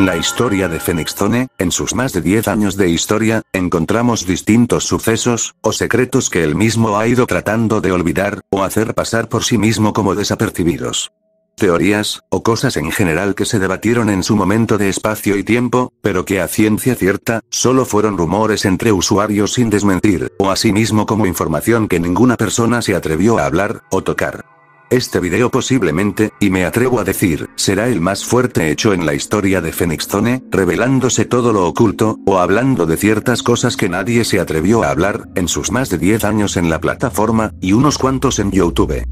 La historia de Zone, en sus más de 10 años de historia, encontramos distintos sucesos, o secretos que él mismo ha ido tratando de olvidar, o hacer pasar por sí mismo como desapercibidos teorías, o cosas en general que se debatieron en su momento de espacio y tiempo, pero que a ciencia cierta, solo fueron rumores entre usuarios sin desmentir, o mismo como información que ninguna persona se atrevió a hablar, o tocar. Este video posiblemente, y me atrevo a decir, será el más fuerte hecho en la historia de Phoenix revelándose todo lo oculto, o hablando de ciertas cosas que nadie se atrevió a hablar, en sus más de 10 años en la plataforma, y unos cuantos en YouTube.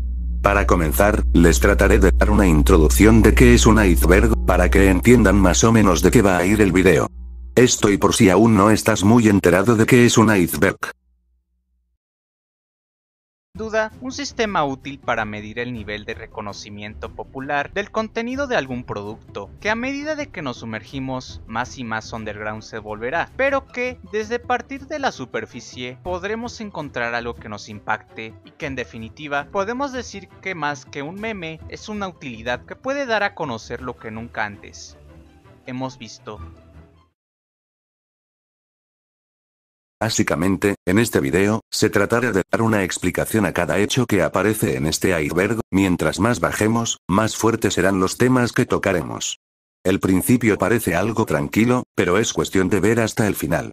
Para comenzar, les trataré de dar una introducción de qué es un iceberg, para que entiendan más o menos de qué va a ir el video. Esto y por si aún no estás muy enterado de qué es un iceberg duda un sistema útil para medir el nivel de reconocimiento popular del contenido de algún producto, que a medida de que nos sumergimos más y más underground se volverá, pero que desde partir de la superficie podremos encontrar algo que nos impacte y que en definitiva podemos decir que más que un meme es una utilidad que puede dar a conocer lo que nunca antes hemos visto Básicamente, en este video, se tratará de dar una explicación a cada hecho que aparece en este iceberg, mientras más bajemos, más fuertes serán los temas que tocaremos. El principio parece algo tranquilo, pero es cuestión de ver hasta el final.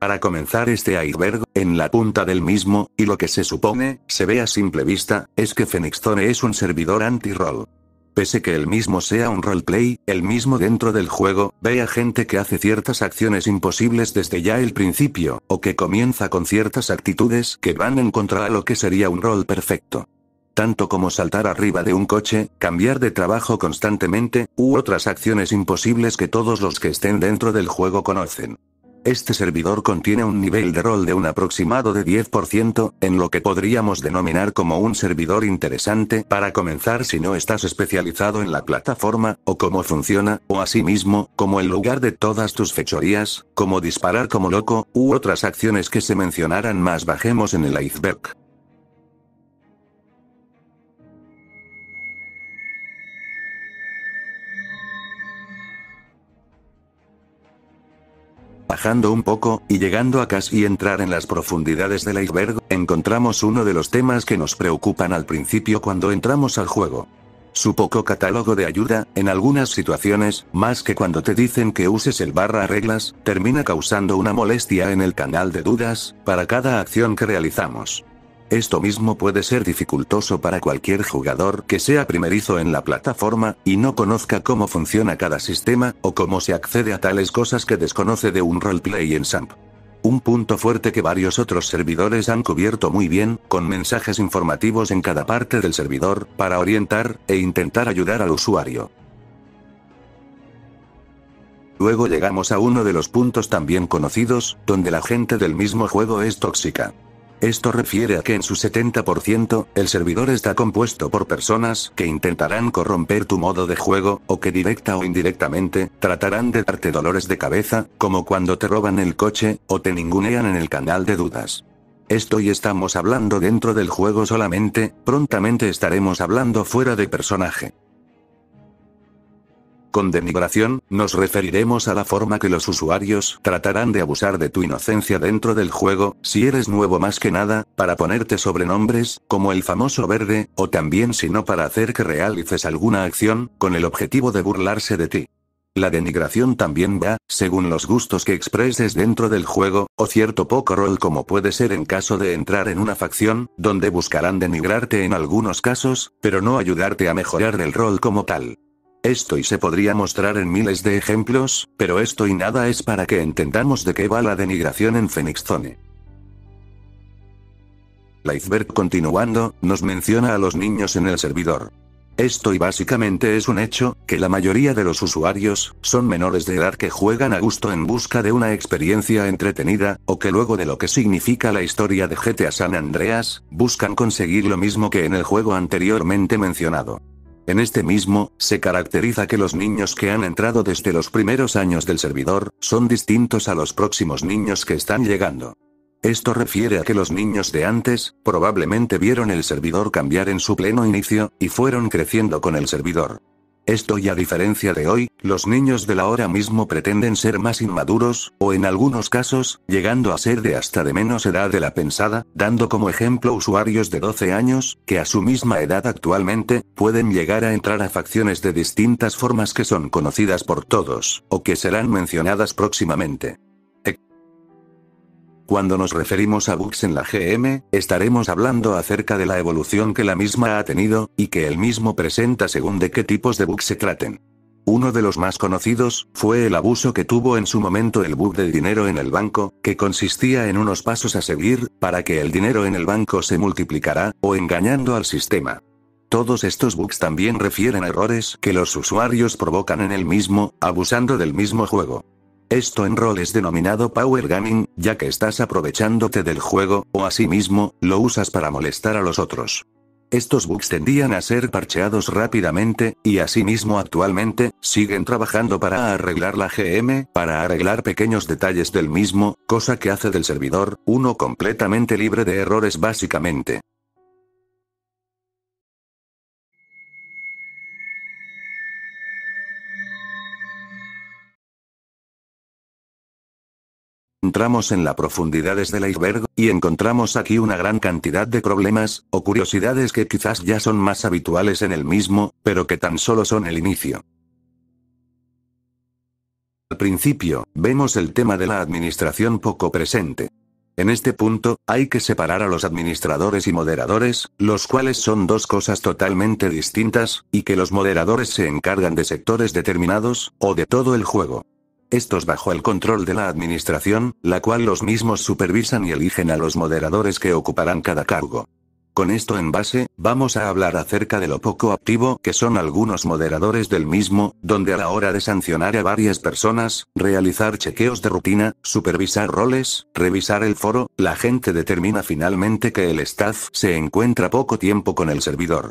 Para comenzar este iceberg, en la punta del mismo, y lo que se supone, se ve a simple vista, es que Fenixtone es un servidor anti-roll. Pese que el mismo sea un roleplay, el mismo dentro del juego, ve a gente que hace ciertas acciones imposibles desde ya el principio, o que comienza con ciertas actitudes que van en contra a lo que sería un rol perfecto tanto como saltar arriba de un coche, cambiar de trabajo constantemente, u otras acciones imposibles que todos los que estén dentro del juego conocen. Este servidor contiene un nivel de rol de un aproximado de 10%, en lo que podríamos denominar como un servidor interesante para comenzar si no estás especializado en la plataforma, o cómo funciona, o asimismo, como el lugar de todas tus fechorías, como disparar como loco, u otras acciones que se mencionaran más bajemos en el iceberg. Bajando un poco, y llegando a casi entrar en las profundidades del iceberg, encontramos uno de los temas que nos preocupan al principio cuando entramos al juego. Su poco catálogo de ayuda, en algunas situaciones, más que cuando te dicen que uses el barra reglas, termina causando una molestia en el canal de dudas, para cada acción que realizamos. Esto mismo puede ser dificultoso para cualquier jugador que sea primerizo en la plataforma, y no conozca cómo funciona cada sistema, o cómo se accede a tales cosas que desconoce de un roleplay en SAMP. Un punto fuerte que varios otros servidores han cubierto muy bien, con mensajes informativos en cada parte del servidor, para orientar, e intentar ayudar al usuario. Luego llegamos a uno de los puntos también conocidos, donde la gente del mismo juego es tóxica. Esto refiere a que en su 70%, el servidor está compuesto por personas que intentarán corromper tu modo de juego, o que directa o indirectamente, tratarán de darte dolores de cabeza, como cuando te roban el coche, o te ningunean en el canal de dudas. Esto y estamos hablando dentro del juego solamente, prontamente estaremos hablando fuera de personaje. Con denigración, nos referiremos a la forma que los usuarios tratarán de abusar de tu inocencia dentro del juego, si eres nuevo más que nada, para ponerte sobrenombres, como el famoso verde, o también si no para hacer que realices alguna acción, con el objetivo de burlarse de ti. La denigración también va, según los gustos que expreses dentro del juego, o cierto poco rol como puede ser en caso de entrar en una facción, donde buscarán denigrarte en algunos casos, pero no ayudarte a mejorar el rol como tal. Esto y se podría mostrar en miles de ejemplos, pero esto y nada es para que entendamos de qué va la denigración en Phoenix Zone. Iceberg continuando, nos menciona a los niños en el servidor. Esto y básicamente es un hecho, que la mayoría de los usuarios, son menores de edad que juegan a gusto en busca de una experiencia entretenida, o que luego de lo que significa la historia de GTA San Andreas, buscan conseguir lo mismo que en el juego anteriormente mencionado. En este mismo, se caracteriza que los niños que han entrado desde los primeros años del servidor, son distintos a los próximos niños que están llegando. Esto refiere a que los niños de antes, probablemente vieron el servidor cambiar en su pleno inicio, y fueron creciendo con el servidor. Esto y a diferencia de hoy, los niños de la hora mismo pretenden ser más inmaduros, o en algunos casos, llegando a ser de hasta de menos edad de la pensada, dando como ejemplo usuarios de 12 años, que a su misma edad actualmente, pueden llegar a entrar a facciones de distintas formas que son conocidas por todos, o que serán mencionadas próximamente. Cuando nos referimos a bugs en la GM, estaremos hablando acerca de la evolución que la misma ha tenido, y que el mismo presenta según de qué tipos de bugs se traten. Uno de los más conocidos, fue el abuso que tuvo en su momento el bug de dinero en el banco, que consistía en unos pasos a seguir, para que el dinero en el banco se multiplicara, o engañando al sistema. Todos estos bugs también refieren a errores que los usuarios provocan en el mismo, abusando del mismo juego. Esto en rol es denominado power gaming, ya que estás aprovechándote del juego, o asimismo, lo usas para molestar a los otros. Estos bugs tendían a ser parcheados rápidamente, y asimismo actualmente, siguen trabajando para arreglar la GM, para arreglar pequeños detalles del mismo, cosa que hace del servidor, uno completamente libre de errores básicamente. Entramos en las profundidades del iceberg, y encontramos aquí una gran cantidad de problemas, o curiosidades que quizás ya son más habituales en el mismo, pero que tan solo son el inicio. Al principio, vemos el tema de la administración poco presente. En este punto, hay que separar a los administradores y moderadores, los cuales son dos cosas totalmente distintas, y que los moderadores se encargan de sectores determinados, o de todo el juego estos bajo el control de la administración, la cual los mismos supervisan y eligen a los moderadores que ocuparán cada cargo. Con esto en base, vamos a hablar acerca de lo poco activo que son algunos moderadores del mismo, donde a la hora de sancionar a varias personas, realizar chequeos de rutina, supervisar roles, revisar el foro, la gente determina finalmente que el staff se encuentra poco tiempo con el servidor.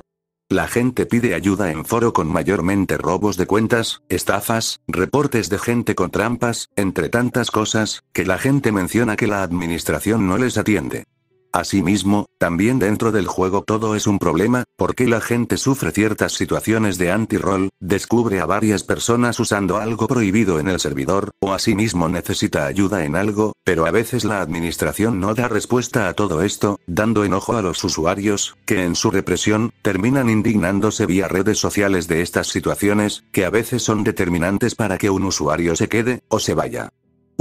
La gente pide ayuda en foro con mayormente robos de cuentas, estafas, reportes de gente con trampas, entre tantas cosas, que la gente menciona que la administración no les atiende. Asimismo, también dentro del juego todo es un problema, porque la gente sufre ciertas situaciones de anti-roll, descubre a varias personas usando algo prohibido en el servidor, o asimismo necesita ayuda en algo, pero a veces la administración no da respuesta a todo esto, dando enojo a los usuarios, que en su represión, terminan indignándose vía redes sociales de estas situaciones, que a veces son determinantes para que un usuario se quede, o se vaya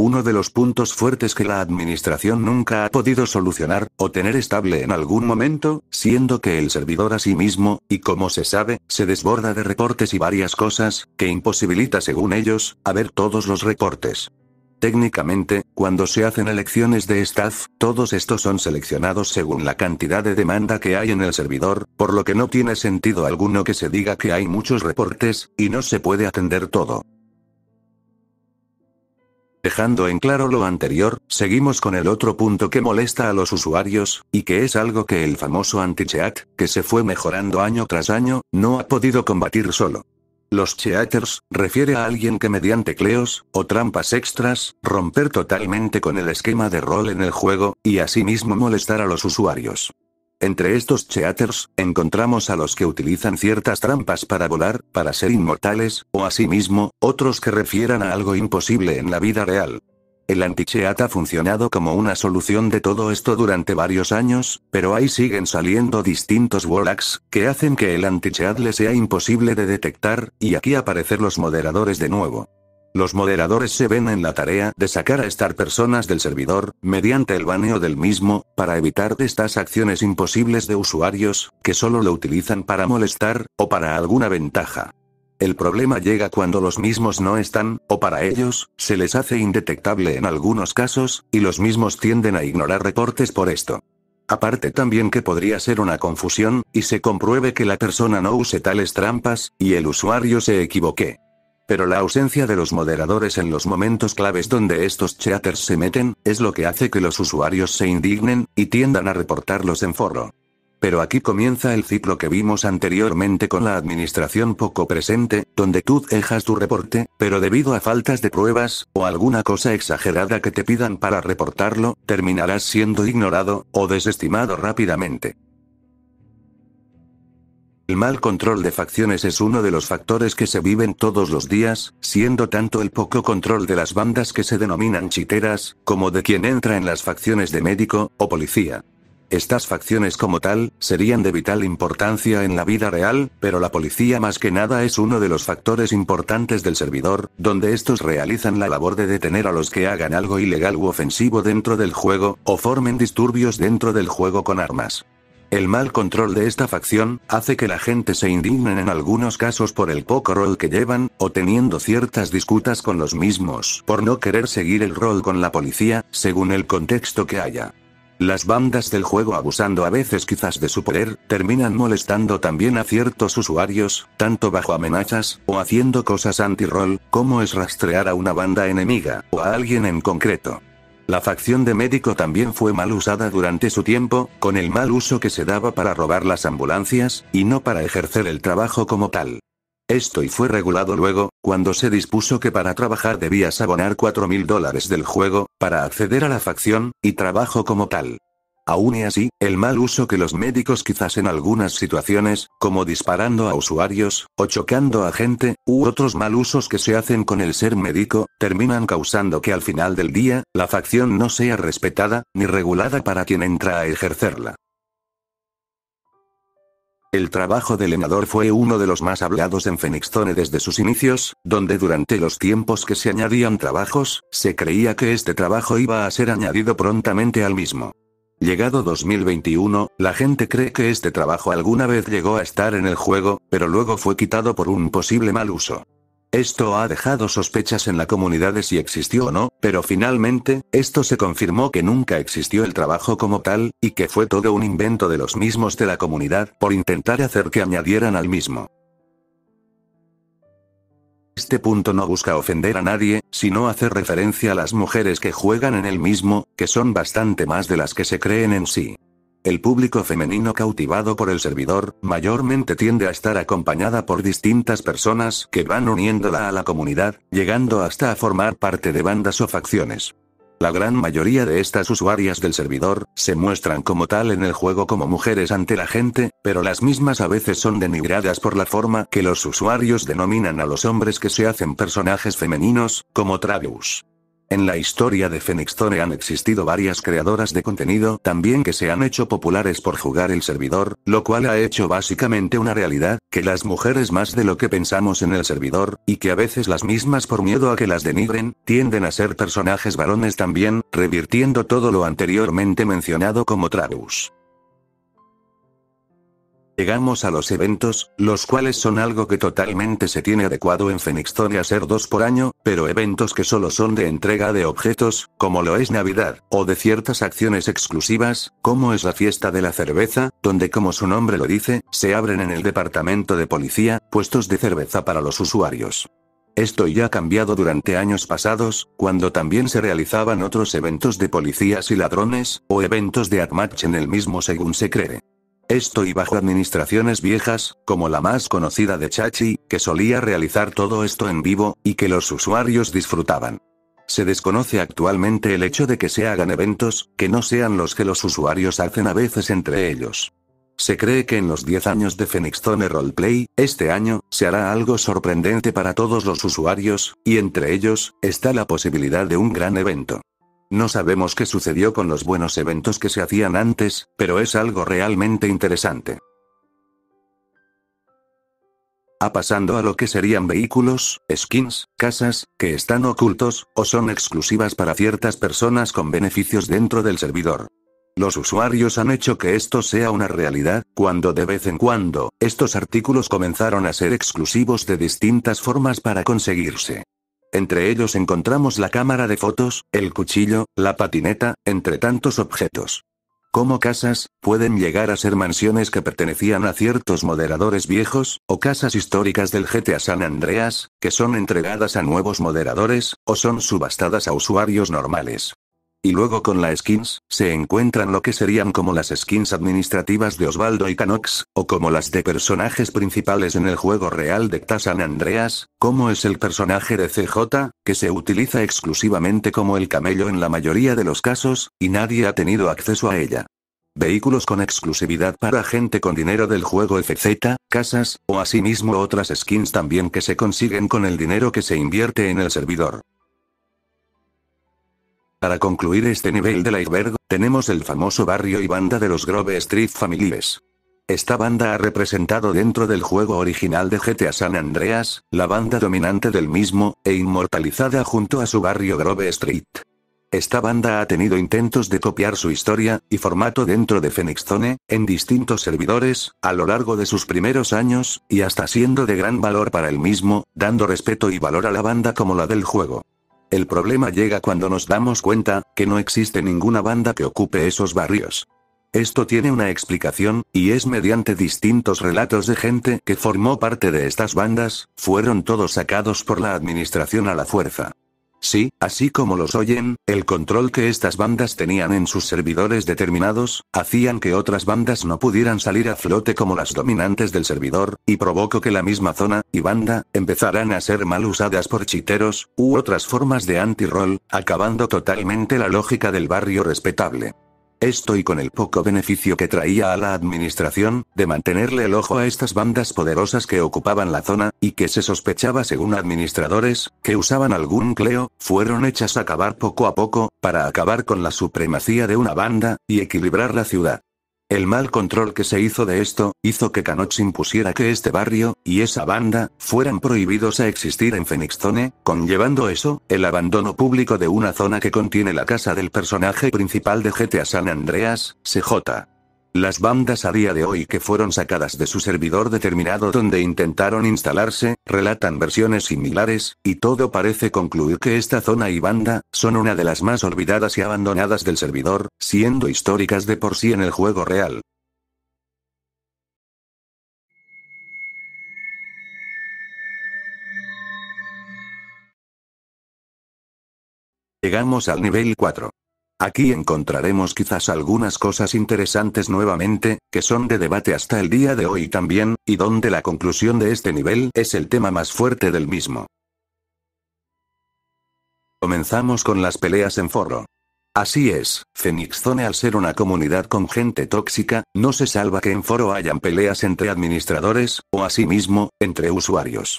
uno de los puntos fuertes que la administración nunca ha podido solucionar, o tener estable en algún momento, siendo que el servidor a sí mismo, y como se sabe, se desborda de reportes y varias cosas, que imposibilita según ellos, a ver todos los reportes. Técnicamente, cuando se hacen elecciones de staff, todos estos son seleccionados según la cantidad de demanda que hay en el servidor, por lo que no tiene sentido alguno que se diga que hay muchos reportes, y no se puede atender todo. Dejando en claro lo anterior, seguimos con el otro punto que molesta a los usuarios, y que es algo que el famoso anti-cheat, que se fue mejorando año tras año, no ha podido combatir solo. Los cheaters, refiere a alguien que mediante cleos, o trampas extras, romper totalmente con el esquema de rol en el juego, y asimismo molestar a los usuarios. Entre estos cheaters, encontramos a los que utilizan ciertas trampas para volar, para ser inmortales, o asimismo, otros que refieran a algo imposible en la vida real. El anticheat ha funcionado como una solución de todo esto durante varios años, pero ahí siguen saliendo distintos warlocks, que hacen que el anti-cheat le sea imposible de detectar, y aquí aparecer los moderadores de nuevo. Los moderadores se ven en la tarea de sacar a estar personas del servidor, mediante el baneo del mismo, para evitar estas acciones imposibles de usuarios, que solo lo utilizan para molestar, o para alguna ventaja. El problema llega cuando los mismos no están, o para ellos, se les hace indetectable en algunos casos, y los mismos tienden a ignorar reportes por esto. Aparte también que podría ser una confusión, y se compruebe que la persona no use tales trampas, y el usuario se equivoque. Pero la ausencia de los moderadores en los momentos claves donde estos chatters se meten, es lo que hace que los usuarios se indignen, y tiendan a reportarlos en foro. Pero aquí comienza el ciclo que vimos anteriormente con la administración poco presente, donde tú dejas tu reporte, pero debido a faltas de pruebas, o alguna cosa exagerada que te pidan para reportarlo, terminarás siendo ignorado, o desestimado rápidamente. El mal control de facciones es uno de los factores que se viven todos los días, siendo tanto el poco control de las bandas que se denominan chiteras, como de quien entra en las facciones de médico o policía. Estas facciones como tal, serían de vital importancia en la vida real, pero la policía más que nada es uno de los factores importantes del servidor, donde estos realizan la labor de detener a los que hagan algo ilegal u ofensivo dentro del juego, o formen disturbios dentro del juego con armas. El mal control de esta facción, hace que la gente se indignen en algunos casos por el poco rol que llevan, o teniendo ciertas disputas con los mismos por no querer seguir el rol con la policía, según el contexto que haya. Las bandas del juego abusando a veces quizás de su poder, terminan molestando también a ciertos usuarios, tanto bajo amenazas, o haciendo cosas anti rol como es rastrear a una banda enemiga, o a alguien en concreto. La facción de médico también fue mal usada durante su tiempo, con el mal uso que se daba para robar las ambulancias, y no para ejercer el trabajo como tal. Esto y fue regulado luego, cuando se dispuso que para trabajar debías abonar 4.000 dólares del juego, para acceder a la facción, y trabajo como tal. Aún y así, el mal uso que los médicos quizás en algunas situaciones, como disparando a usuarios, o chocando a gente, u otros mal usos que se hacen con el ser médico, terminan causando que al final del día, la facción no sea respetada, ni regulada para quien entra a ejercerla. El trabajo del enador fue uno de los más hablados en Fenixtone desde sus inicios, donde durante los tiempos que se añadían trabajos, se creía que este trabajo iba a ser añadido prontamente al mismo. Llegado 2021, la gente cree que este trabajo alguna vez llegó a estar en el juego, pero luego fue quitado por un posible mal uso. Esto ha dejado sospechas en la comunidad de si existió o no, pero finalmente, esto se confirmó que nunca existió el trabajo como tal, y que fue todo un invento de los mismos de la comunidad por intentar hacer que añadieran al mismo. Este punto no busca ofender a nadie, sino hacer referencia a las mujeres que juegan en el mismo, que son bastante más de las que se creen en sí. El público femenino cautivado por el servidor, mayormente tiende a estar acompañada por distintas personas que van uniéndola a la comunidad, llegando hasta a formar parte de bandas o facciones. La gran mayoría de estas usuarias del servidor, se muestran como tal en el juego como mujeres ante la gente, pero las mismas a veces son denigradas por la forma que los usuarios denominan a los hombres que se hacen personajes femeninos, como Travis. En la historia de Phoenixtone han existido varias creadoras de contenido también que se han hecho populares por jugar el servidor, lo cual ha hecho básicamente una realidad, que las mujeres más de lo que pensamos en el servidor, y que a veces las mismas por miedo a que las denigren, tienden a ser personajes varones también, revirtiendo todo lo anteriormente mencionado como Tragus. Llegamos a los eventos, los cuales son algo que totalmente se tiene adecuado en y ser dos por año, pero eventos que solo son de entrega de objetos, como lo es Navidad, o de ciertas acciones exclusivas, como es la fiesta de la cerveza, donde como su nombre lo dice, se abren en el departamento de policía, puestos de cerveza para los usuarios. Esto ya ha cambiado durante años pasados, cuando también se realizaban otros eventos de policías y ladrones, o eventos de Atmatch en el mismo según se cree. Esto y bajo administraciones viejas, como la más conocida de Chachi, que solía realizar todo esto en vivo, y que los usuarios disfrutaban. Se desconoce actualmente el hecho de que se hagan eventos, que no sean los que los usuarios hacen a veces entre ellos. Se cree que en los 10 años de Phoenix Roleplay, este año, se hará algo sorprendente para todos los usuarios, y entre ellos, está la posibilidad de un gran evento. No sabemos qué sucedió con los buenos eventos que se hacían antes, pero es algo realmente interesante. A pasando a lo que serían vehículos, skins, casas, que están ocultos, o son exclusivas para ciertas personas con beneficios dentro del servidor. Los usuarios han hecho que esto sea una realidad, cuando de vez en cuando, estos artículos comenzaron a ser exclusivos de distintas formas para conseguirse. Entre ellos encontramos la cámara de fotos, el cuchillo, la patineta, entre tantos objetos. Como casas, pueden llegar a ser mansiones que pertenecían a ciertos moderadores viejos, o casas históricas del GTA San Andreas, que son entregadas a nuevos moderadores, o son subastadas a usuarios normales. Y luego con las skins, se encuentran lo que serían como las skins administrativas de Osvaldo y Canox, o como las de personajes principales en el juego real de Tasan Andreas, como es el personaje de CJ, que se utiliza exclusivamente como el camello en la mayoría de los casos, y nadie ha tenido acceso a ella. Vehículos con exclusividad para gente con dinero del juego FZ, casas, o asimismo otras skins también que se consiguen con el dinero que se invierte en el servidor. Para concluir este nivel del iceberg, tenemos el famoso barrio y banda de los Grove Street Families. Esta banda ha representado dentro del juego original de GTA San Andreas, la banda dominante del mismo, e inmortalizada junto a su barrio Grove Street. Esta banda ha tenido intentos de copiar su historia y formato dentro de Phoenix Zone, en distintos servidores, a lo largo de sus primeros años, y hasta siendo de gran valor para el mismo, dando respeto y valor a la banda como la del juego. El problema llega cuando nos damos cuenta, que no existe ninguna banda que ocupe esos barrios. Esto tiene una explicación, y es mediante distintos relatos de gente que formó parte de estas bandas, fueron todos sacados por la administración a la fuerza. Sí, así como los oyen, el control que estas bandas tenían en sus servidores determinados, hacían que otras bandas no pudieran salir a flote como las dominantes del servidor, y provocó que la misma zona, y banda, empezaran a ser mal usadas por chiteros, u otras formas de anti-roll, acabando totalmente la lógica del barrio respetable. Esto y con el poco beneficio que traía a la administración, de mantenerle el ojo a estas bandas poderosas que ocupaban la zona, y que se sospechaba según administradores, que usaban algún cleo, fueron hechas a acabar poco a poco, para acabar con la supremacía de una banda, y equilibrar la ciudad. El mal control que se hizo de esto, hizo que Canoch impusiera que este barrio, y esa banda, fueran prohibidos a existir en Zone, conllevando eso, el abandono público de una zona que contiene la casa del personaje principal de GTA San Andreas, CJ. Las bandas a día de hoy que fueron sacadas de su servidor determinado donde intentaron instalarse, relatan versiones similares, y todo parece concluir que esta zona y banda, son una de las más olvidadas y abandonadas del servidor, siendo históricas de por sí en el juego real. Llegamos al nivel 4. Aquí encontraremos quizás algunas cosas interesantes nuevamente, que son de debate hasta el día de hoy también, y donde la conclusión de este nivel es el tema más fuerte del mismo. Comenzamos con las peleas en foro. Así es, Phoenix Zone al ser una comunidad con gente tóxica, no se salva que en foro hayan peleas entre administradores, o asimismo, entre usuarios.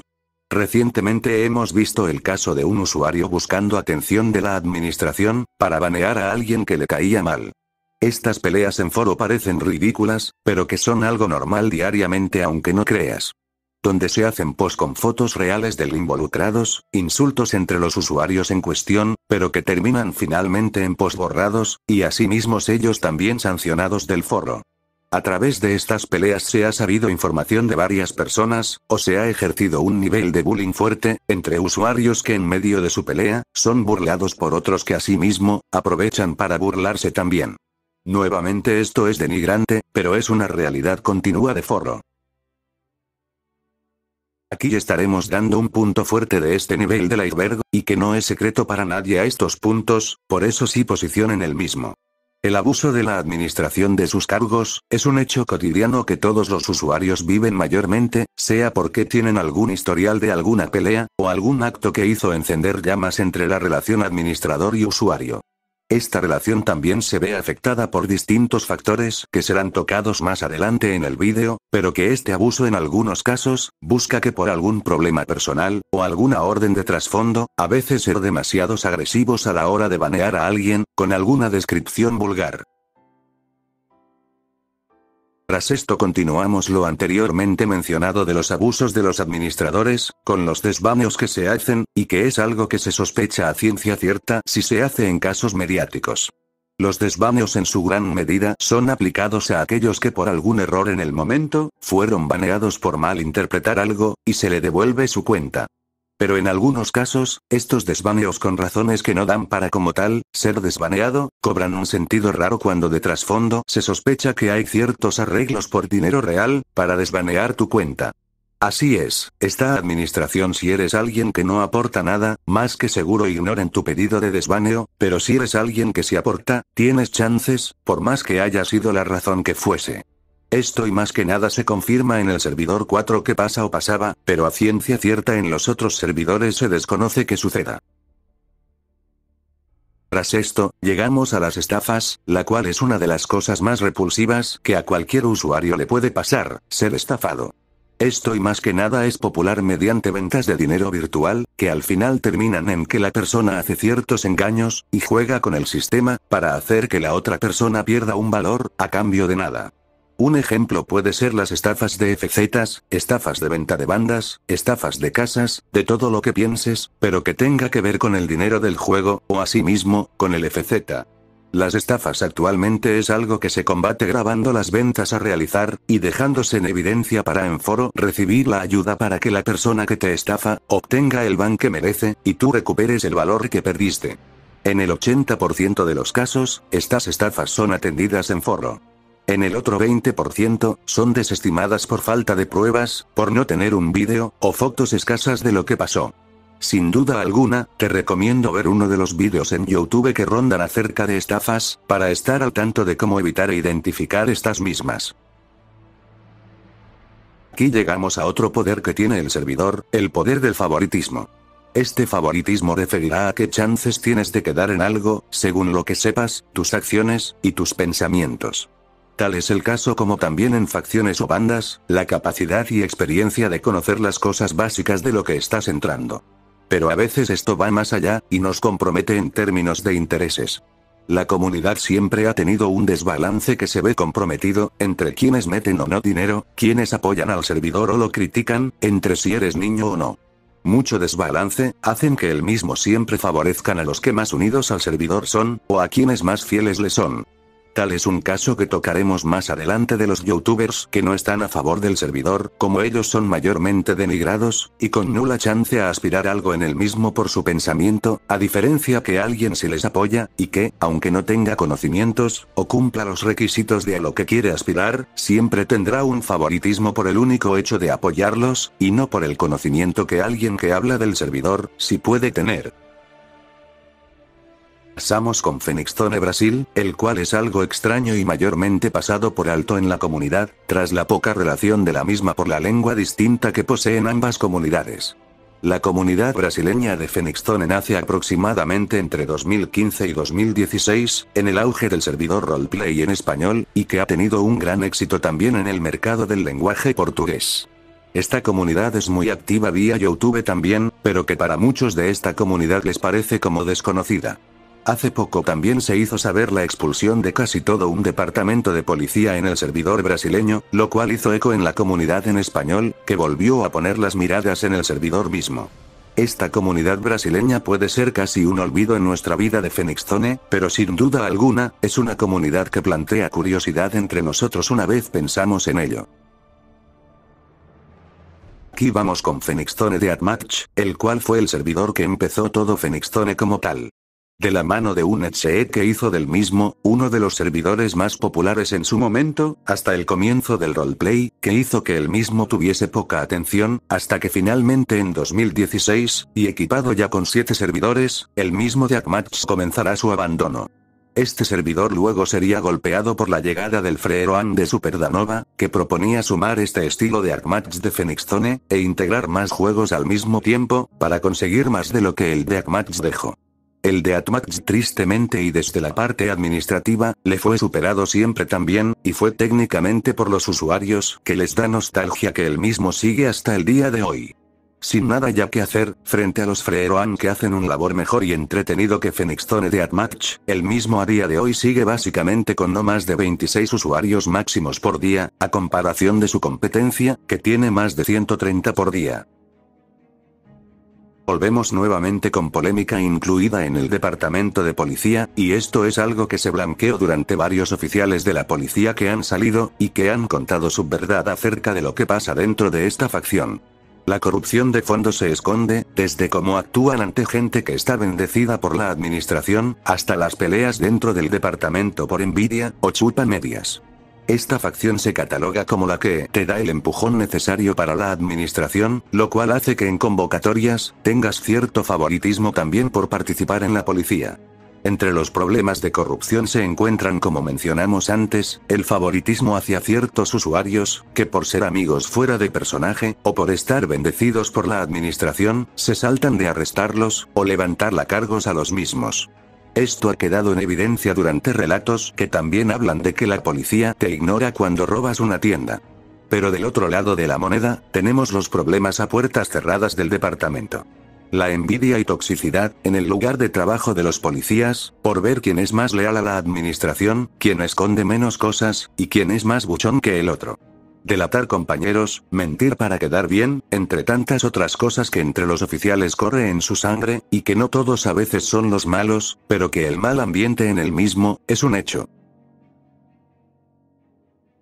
Recientemente hemos visto el caso de un usuario buscando atención de la administración, para banear a alguien que le caía mal. Estas peleas en foro parecen ridículas, pero que son algo normal diariamente aunque no creas. Donde se hacen post con fotos reales del involucrados, insultos entre los usuarios en cuestión, pero que terminan finalmente en post borrados, y asimismo ellos también sancionados del foro. A través de estas peleas se ha sabido información de varias personas, o se ha ejercido un nivel de bullying fuerte, entre usuarios que en medio de su pelea, son burlados por otros que asimismo, aprovechan para burlarse también. Nuevamente esto es denigrante, pero es una realidad continua de forro. Aquí estaremos dando un punto fuerte de este nivel del iceberg, y que no es secreto para nadie a estos puntos, por eso sí posicionen el mismo. El abuso de la administración de sus cargos, es un hecho cotidiano que todos los usuarios viven mayormente, sea porque tienen algún historial de alguna pelea, o algún acto que hizo encender llamas entre la relación administrador y usuario. Esta relación también se ve afectada por distintos factores que serán tocados más adelante en el vídeo, pero que este abuso en algunos casos, busca que por algún problema personal, o alguna orden de trasfondo, a veces ser demasiados agresivos a la hora de banear a alguien, con alguna descripción vulgar. Tras esto continuamos lo anteriormente mencionado de los abusos de los administradores, con los desvaneos que se hacen, y que es algo que se sospecha a ciencia cierta si se hace en casos mediáticos. Los desvaneos en su gran medida son aplicados a aquellos que por algún error en el momento, fueron baneados por mal interpretar algo, y se le devuelve su cuenta. Pero en algunos casos, estos desvaneos con razones que no dan para como tal, ser desvaneado, cobran un sentido raro cuando de trasfondo se sospecha que hay ciertos arreglos por dinero real, para desvanear tu cuenta. Así es, esta administración si eres alguien que no aporta nada, más que seguro ignoren tu pedido de desvaneo, pero si eres alguien que se aporta, tienes chances, por más que haya sido la razón que fuese. Esto y más que nada se confirma en el servidor 4 que pasa o pasaba, pero a ciencia cierta en los otros servidores se desconoce que suceda. Tras esto, llegamos a las estafas, la cual es una de las cosas más repulsivas que a cualquier usuario le puede pasar, ser estafado. Esto y más que nada es popular mediante ventas de dinero virtual, que al final terminan en que la persona hace ciertos engaños, y juega con el sistema, para hacer que la otra persona pierda un valor, a cambio de nada. Un ejemplo puede ser las estafas de FZ, estafas de venta de bandas, estafas de casas, de todo lo que pienses, pero que tenga que ver con el dinero del juego, o asimismo, con el FZ. Las estafas actualmente es algo que se combate grabando las ventas a realizar, y dejándose en evidencia para en foro recibir la ayuda para que la persona que te estafa, obtenga el ban que merece, y tú recuperes el valor que perdiste. En el 80% de los casos, estas estafas son atendidas en foro. En el otro 20% son desestimadas por falta de pruebas, por no tener un vídeo, o fotos escasas de lo que pasó. Sin duda alguna, te recomiendo ver uno de los vídeos en YouTube que rondan acerca de estafas, para estar al tanto de cómo evitar e identificar estas mismas. Aquí llegamos a otro poder que tiene el servidor, el poder del favoritismo. Este favoritismo referirá a qué chances tienes de quedar en algo, según lo que sepas, tus acciones, y tus pensamientos. Tal es el caso como también en facciones o bandas, la capacidad y experiencia de conocer las cosas básicas de lo que estás entrando. Pero a veces esto va más allá, y nos compromete en términos de intereses. La comunidad siempre ha tenido un desbalance que se ve comprometido, entre quienes meten o no dinero, quienes apoyan al servidor o lo critican, entre si eres niño o no. Mucho desbalance, hacen que el mismo siempre favorezcan a los que más unidos al servidor son, o a quienes más fieles le son. Tal es un caso que tocaremos más adelante de los youtubers que no están a favor del servidor, como ellos son mayormente denigrados, y con nula chance a aspirar algo en el mismo por su pensamiento, a diferencia que alguien si les apoya, y que, aunque no tenga conocimientos, o cumpla los requisitos de a lo que quiere aspirar, siempre tendrá un favoritismo por el único hecho de apoyarlos, y no por el conocimiento que alguien que habla del servidor, si puede tener. Pasamos con Fenixtone Brasil, el cual es algo extraño y mayormente pasado por alto en la comunidad, tras la poca relación de la misma por la lengua distinta que poseen ambas comunidades. La comunidad brasileña de Fenixtone nace aproximadamente entre 2015 y 2016, en el auge del servidor roleplay en español, y que ha tenido un gran éxito también en el mercado del lenguaje portugués. Esta comunidad es muy activa vía YouTube también, pero que para muchos de esta comunidad les parece como desconocida. Hace poco también se hizo saber la expulsión de casi todo un departamento de policía en el servidor brasileño, lo cual hizo eco en la comunidad en español, que volvió a poner las miradas en el servidor mismo. Esta comunidad brasileña puede ser casi un olvido en nuestra vida de Fenixzone, pero sin duda alguna, es una comunidad que plantea curiosidad entre nosotros una vez pensamos en ello. Aquí vamos con Fenixtone de Atmatch, el cual fue el servidor que empezó todo Fenixstone como tal de la mano de un Etsee que hizo del mismo, uno de los servidores más populares en su momento, hasta el comienzo del roleplay, que hizo que el mismo tuviese poca atención, hasta que finalmente en 2016, y equipado ya con 7 servidores, el mismo Jackmatch comenzará su abandono. Este servidor luego sería golpeado por la llegada del Freeroan de Superdanova, que proponía sumar este estilo de Arcmatch de Phoenix e integrar más juegos al mismo tiempo, para conseguir más de lo que el de dejó. El de Atmax tristemente y desde la parte administrativa, le fue superado siempre también, y fue técnicamente por los usuarios que les da nostalgia que el mismo sigue hasta el día de hoy. Sin nada ya que hacer, frente a los Freeroan que hacen un labor mejor y entretenido que Tone de Atmatch, el mismo a día de hoy sigue básicamente con no más de 26 usuarios máximos por día, a comparación de su competencia, que tiene más de 130 por día. Volvemos nuevamente con polémica incluida en el departamento de policía, y esto es algo que se blanqueó durante varios oficiales de la policía que han salido, y que han contado su verdad acerca de lo que pasa dentro de esta facción. La corrupción de fondo se esconde, desde cómo actúan ante gente que está bendecida por la administración, hasta las peleas dentro del departamento por envidia, o chupa medias. Esta facción se cataloga como la que te da el empujón necesario para la administración, lo cual hace que en convocatorias, tengas cierto favoritismo también por participar en la policía. Entre los problemas de corrupción se encuentran, como mencionamos antes, el favoritismo hacia ciertos usuarios, que por ser amigos fuera de personaje, o por estar bendecidos por la administración, se saltan de arrestarlos, o levantar la cargos a los mismos. Esto ha quedado en evidencia durante relatos que también hablan de que la policía te ignora cuando robas una tienda. Pero del otro lado de la moneda, tenemos los problemas a puertas cerradas del departamento. La envidia y toxicidad, en el lugar de trabajo de los policías, por ver quién es más leal a la administración, quién esconde menos cosas, y quién es más buchón que el otro. Delatar compañeros, mentir para quedar bien, entre tantas otras cosas que entre los oficiales corre en su sangre, y que no todos a veces son los malos, pero que el mal ambiente en el mismo, es un hecho.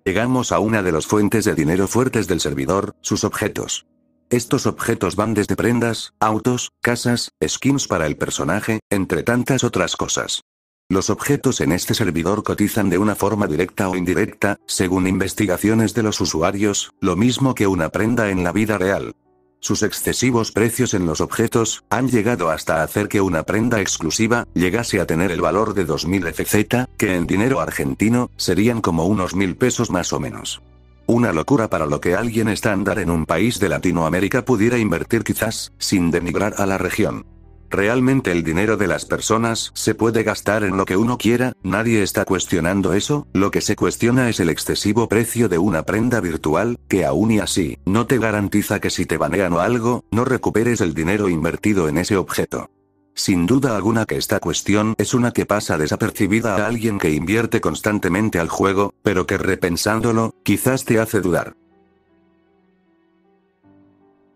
Llegamos a una de las fuentes de dinero fuertes del servidor, sus objetos. Estos objetos van desde prendas, autos, casas, skins para el personaje, entre tantas otras cosas. Los objetos en este servidor cotizan de una forma directa o indirecta, según investigaciones de los usuarios, lo mismo que una prenda en la vida real. Sus excesivos precios en los objetos han llegado hasta hacer que una prenda exclusiva llegase a tener el valor de 2000 FZ, que en dinero argentino serían como unos mil pesos más o menos. Una locura para lo que alguien estándar en un país de Latinoamérica pudiera invertir quizás, sin denigrar a la región. Realmente el dinero de las personas se puede gastar en lo que uno quiera, nadie está cuestionando eso, lo que se cuestiona es el excesivo precio de una prenda virtual, que aún y así, no te garantiza que si te banean o algo, no recuperes el dinero invertido en ese objeto. Sin duda alguna que esta cuestión es una que pasa desapercibida a alguien que invierte constantemente al juego, pero que repensándolo, quizás te hace dudar.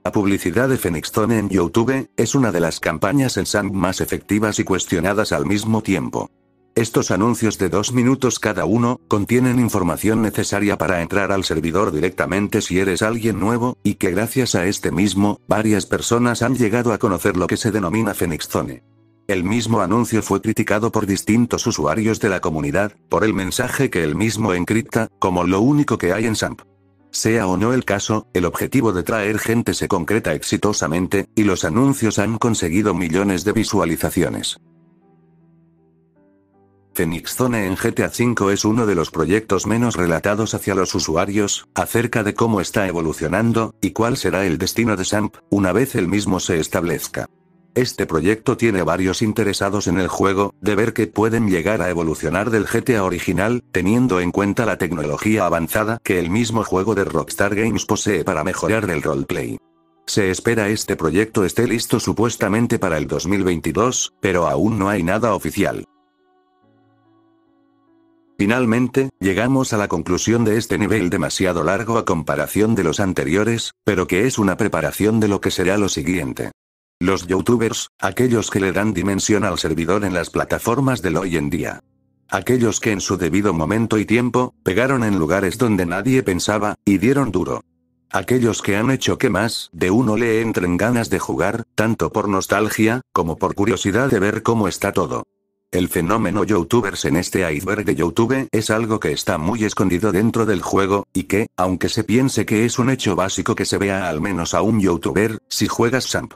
La publicidad de Phoenixstone en YouTube, es una de las campañas en SAM más efectivas y cuestionadas al mismo tiempo. Estos anuncios de dos minutos cada uno, contienen información necesaria para entrar al servidor directamente si eres alguien nuevo, y que gracias a este mismo, varias personas han llegado a conocer lo que se denomina Phoenixstone. El mismo anuncio fue criticado por distintos usuarios de la comunidad, por el mensaje que el mismo encripta, como lo único que hay en SAMP. Sea o no el caso, el objetivo de traer gente se concreta exitosamente, y los anuncios han conseguido millones de visualizaciones. Phoenix Zone en GTA V es uno de los proyectos menos relatados hacia los usuarios, acerca de cómo está evolucionando, y cuál será el destino de Samp, una vez el mismo se establezca. Este proyecto tiene varios interesados en el juego, de ver que pueden llegar a evolucionar del GTA original, teniendo en cuenta la tecnología avanzada que el mismo juego de Rockstar Games posee para mejorar el roleplay. Se espera este proyecto esté listo supuestamente para el 2022, pero aún no hay nada oficial. Finalmente, llegamos a la conclusión de este nivel demasiado largo a comparación de los anteriores, pero que es una preparación de lo que será lo siguiente. Los youtubers, aquellos que le dan dimensión al servidor en las plataformas del hoy en día. Aquellos que en su debido momento y tiempo, pegaron en lugares donde nadie pensaba, y dieron duro. Aquellos que han hecho que más de uno le entren ganas de jugar, tanto por nostalgia, como por curiosidad de ver cómo está todo. El fenómeno youtubers en este iceberg de YouTube es algo que está muy escondido dentro del juego, y que, aunque se piense que es un hecho básico que se vea al menos a un youtuber, si juegas Samp.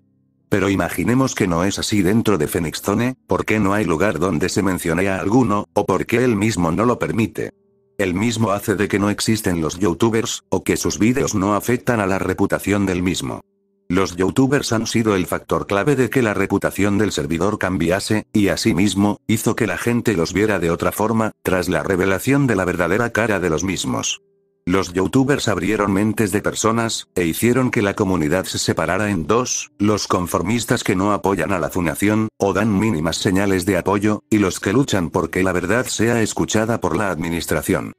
Pero imaginemos que no es así dentro de ¿Por porque no hay lugar donde se mencione a alguno, o porque él mismo no lo permite. El mismo hace de que no existen los youtubers, o que sus vídeos no afectan a la reputación del mismo. Los youtubers han sido el factor clave de que la reputación del servidor cambiase, y asimismo, hizo que la gente los viera de otra forma, tras la revelación de la verdadera cara de los mismos. Los youtubers abrieron mentes de personas, e hicieron que la comunidad se separara en dos, los conformistas que no apoyan a la fundación, o dan mínimas señales de apoyo, y los que luchan porque la verdad sea escuchada por la administración.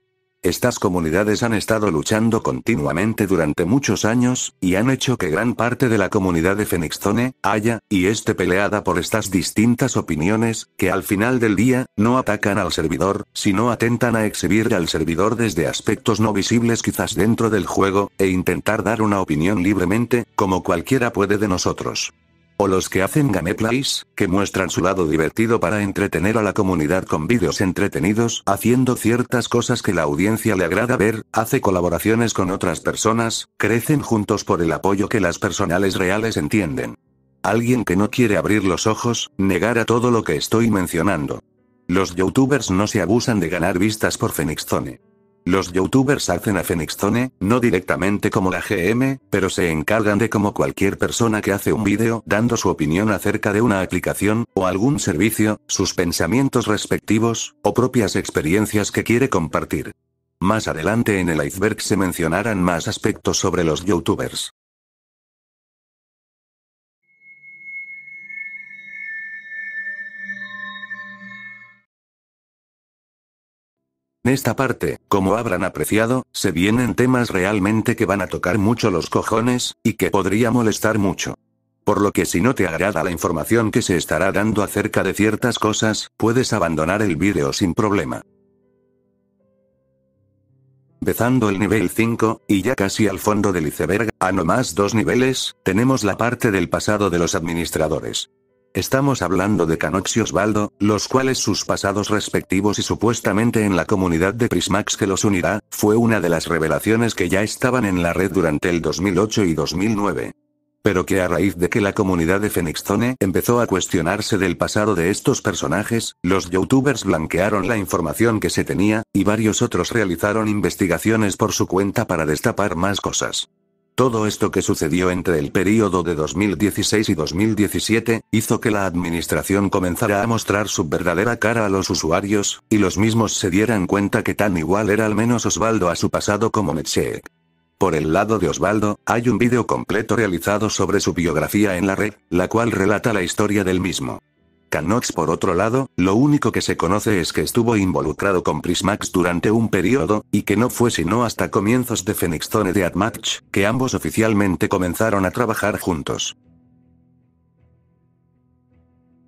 Estas comunidades han estado luchando continuamente durante muchos años, y han hecho que gran parte de la comunidad de Zone haya, y esté peleada por estas distintas opiniones, que al final del día, no atacan al servidor, sino atentan a exhibir al servidor desde aspectos no visibles quizás dentro del juego, e intentar dar una opinión libremente, como cualquiera puede de nosotros. O los que hacen gameplays, que muestran su lado divertido para entretener a la comunidad con vídeos entretenidos, haciendo ciertas cosas que la audiencia le agrada ver, hace colaboraciones con otras personas, crecen juntos por el apoyo que las personales reales entienden. Alguien que no quiere abrir los ojos, negar a todo lo que estoy mencionando. Los youtubers no se abusan de ganar vistas por Fenixzone. Los youtubers hacen a Fenixtone, no directamente como la GM, pero se encargan de como cualquier persona que hace un vídeo dando su opinión acerca de una aplicación, o algún servicio, sus pensamientos respectivos, o propias experiencias que quiere compartir. Más adelante en el iceberg se mencionarán más aspectos sobre los youtubers. En esta parte, como habrán apreciado, se vienen temas realmente que van a tocar mucho los cojones, y que podría molestar mucho. Por lo que si no te agrada la información que se estará dando acerca de ciertas cosas, puedes abandonar el vídeo sin problema. Empezando el nivel 5, y ya casi al fondo del iceberg, a no más dos niveles, tenemos la parte del pasado de los administradores. Estamos hablando de Canox y Osvaldo, los cuales sus pasados respectivos y supuestamente en la comunidad de Prismax que los unirá, fue una de las revelaciones que ya estaban en la red durante el 2008 y 2009 pero que a raíz de que la comunidad de Fenixzone empezó a cuestionarse del pasado de estos personajes, los youtubers blanquearon la información que se tenía, y varios otros realizaron investigaciones por su cuenta para destapar más cosas. Todo esto que sucedió entre el período de 2016 y 2017, hizo que la administración comenzara a mostrar su verdadera cara a los usuarios, y los mismos se dieran cuenta que tan igual era al menos Osvaldo a su pasado como meche. Por el lado de Osvaldo, hay un vídeo completo realizado sobre su biografía en la red, la cual relata la historia del mismo. Canox por otro lado, lo único que se conoce es que estuvo involucrado con Prismax durante un periodo, y que no fue sino hasta comienzos de Phoenix de Atmatch, que ambos oficialmente comenzaron a trabajar juntos.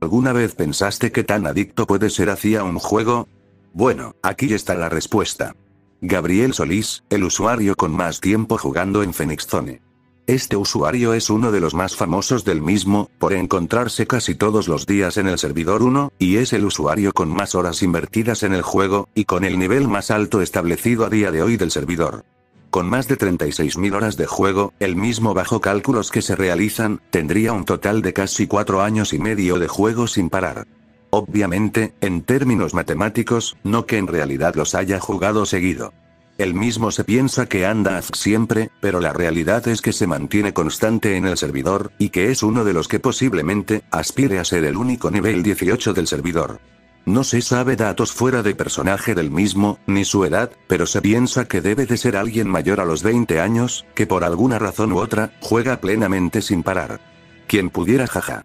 ¿Alguna vez pensaste que tan adicto puede ser hacia un juego? Bueno, aquí está la respuesta. Gabriel Solís, el usuario con más tiempo jugando en Phoenix Zone. Este usuario es uno de los más famosos del mismo, por encontrarse casi todos los días en el servidor 1, y es el usuario con más horas invertidas en el juego, y con el nivel más alto establecido a día de hoy del servidor. Con más de 36.000 horas de juego, el mismo bajo cálculos que se realizan, tendría un total de casi 4 años y medio de juego sin parar. Obviamente, en términos matemáticos, no que en realidad los haya jugado seguido. El mismo se piensa que anda siempre, pero la realidad es que se mantiene constante en el servidor, y que es uno de los que posiblemente, aspire a ser el único nivel 18 del servidor. No se sabe datos fuera de personaje del mismo, ni su edad, pero se piensa que debe de ser alguien mayor a los 20 años, que por alguna razón u otra, juega plenamente sin parar. Quien pudiera jaja.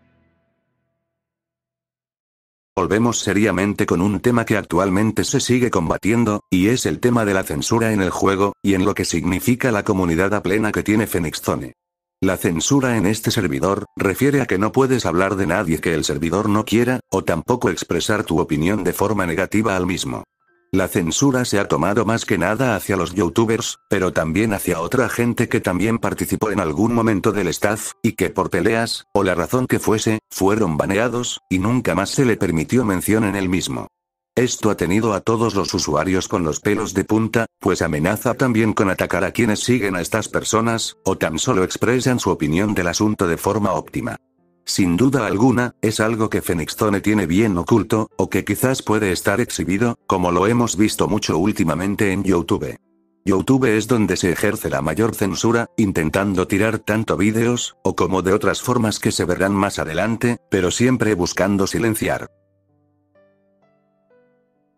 Volvemos seriamente con un tema que actualmente se sigue combatiendo, y es el tema de la censura en el juego, y en lo que significa la comunidad a plena que tiene Phoenix Zone. La censura en este servidor, refiere a que no puedes hablar de nadie que el servidor no quiera, o tampoco expresar tu opinión de forma negativa al mismo. La censura se ha tomado más que nada hacia los youtubers, pero también hacia otra gente que también participó en algún momento del staff, y que por peleas, o la razón que fuese, fueron baneados, y nunca más se le permitió mención en el mismo. Esto ha tenido a todos los usuarios con los pelos de punta, pues amenaza también con atacar a quienes siguen a estas personas, o tan solo expresan su opinión del asunto de forma óptima. Sin duda alguna, es algo que Fenixtone tiene bien oculto, o que quizás puede estar exhibido, como lo hemos visto mucho últimamente en YouTube. YouTube es donde se ejerce la mayor censura, intentando tirar tanto vídeos, o como de otras formas que se verán más adelante, pero siempre buscando silenciar.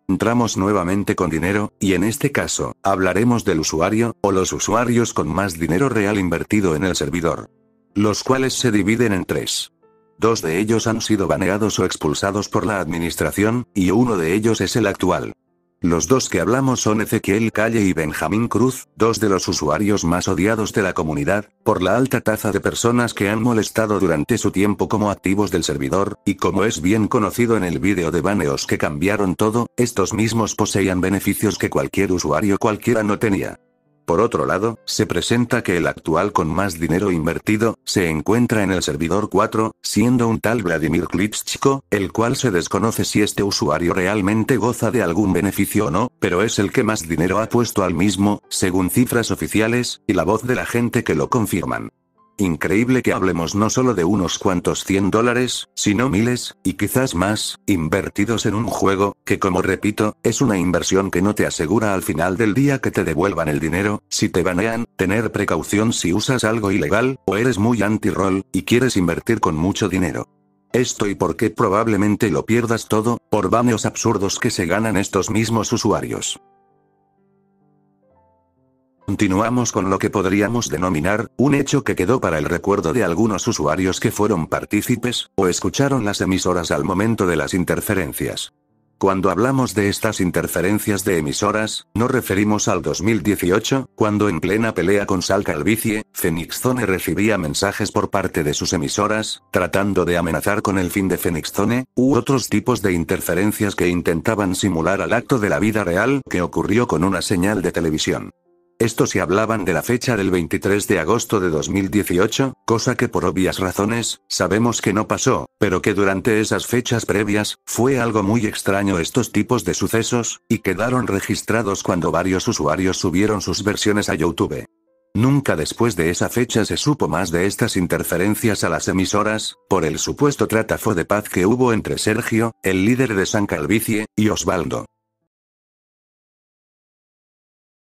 Entramos nuevamente con dinero, y en este caso, hablaremos del usuario, o los usuarios con más dinero real invertido en el servidor. Los cuales se dividen en tres. Dos de ellos han sido baneados o expulsados por la administración, y uno de ellos es el actual. Los dos que hablamos son Ezequiel Calle y Benjamín Cruz, dos de los usuarios más odiados de la comunidad, por la alta tasa de personas que han molestado durante su tiempo como activos del servidor, y como es bien conocido en el vídeo de baneos que cambiaron todo, estos mismos poseían beneficios que cualquier usuario cualquiera no tenía. Por otro lado, se presenta que el actual con más dinero invertido, se encuentra en el servidor 4, siendo un tal Vladimir Klitschko, el cual se desconoce si este usuario realmente goza de algún beneficio o no, pero es el que más dinero ha puesto al mismo, según cifras oficiales, y la voz de la gente que lo confirman. Increíble que hablemos no solo de unos cuantos 100 dólares, sino miles, y quizás más, invertidos en un juego, que como repito, es una inversión que no te asegura al final del día que te devuelvan el dinero, si te banean, tener precaución si usas algo ilegal, o eres muy anti-roll, y quieres invertir con mucho dinero. Esto y por qué probablemente lo pierdas todo, por baneos absurdos que se ganan estos mismos usuarios. Continuamos con lo que podríamos denominar, un hecho que quedó para el recuerdo de algunos usuarios que fueron partícipes, o escucharon las emisoras al momento de las interferencias. Cuando hablamos de estas interferencias de emisoras, nos referimos al 2018, cuando en plena pelea con Sal Calvicie, Fenixzone recibía mensajes por parte de sus emisoras, tratando de amenazar con el fin de Fenixzone, u otros tipos de interferencias que intentaban simular al acto de la vida real que ocurrió con una señal de televisión. Estos se hablaban de la fecha del 23 de agosto de 2018, cosa que por obvias razones, sabemos que no pasó, pero que durante esas fechas previas, fue algo muy extraño estos tipos de sucesos, y quedaron registrados cuando varios usuarios subieron sus versiones a YouTube. Nunca después de esa fecha se supo más de estas interferencias a las emisoras, por el supuesto tratafo de paz que hubo entre Sergio, el líder de San Calvicie, y Osvaldo.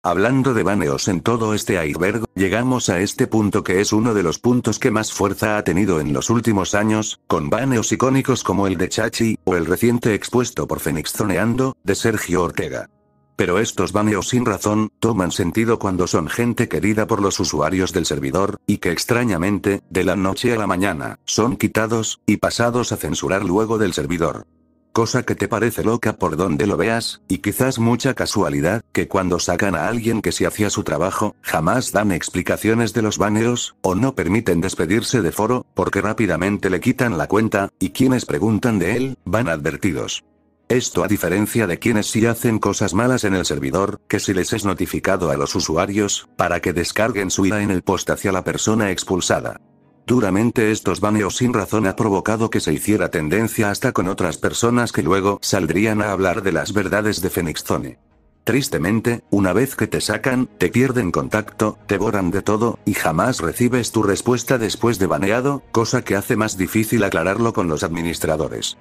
Hablando de baneos en todo este iceberg, llegamos a este punto que es uno de los puntos que más fuerza ha tenido en los últimos años, con baneos icónicos como el de Chachi, o el reciente expuesto por Fenix Zoneando, de Sergio Ortega. Pero estos baneos sin razón, toman sentido cuando son gente querida por los usuarios del servidor, y que extrañamente, de la noche a la mañana, son quitados, y pasados a censurar luego del servidor. Cosa que te parece loca por donde lo veas, y quizás mucha casualidad, que cuando sacan a alguien que se hacía su trabajo, jamás dan explicaciones de los baneos, o no permiten despedirse de foro, porque rápidamente le quitan la cuenta, y quienes preguntan de él, van advertidos. Esto a diferencia de quienes si hacen cosas malas en el servidor, que si les es notificado a los usuarios, para que descarguen su ira en el post hacia la persona expulsada. Duramente estos baneos sin razón ha provocado que se hiciera tendencia hasta con otras personas que luego saldrían a hablar de las verdades de Zone. Tristemente, una vez que te sacan, te pierden contacto, te borran de todo, y jamás recibes tu respuesta después de baneado, cosa que hace más difícil aclararlo con los administradores.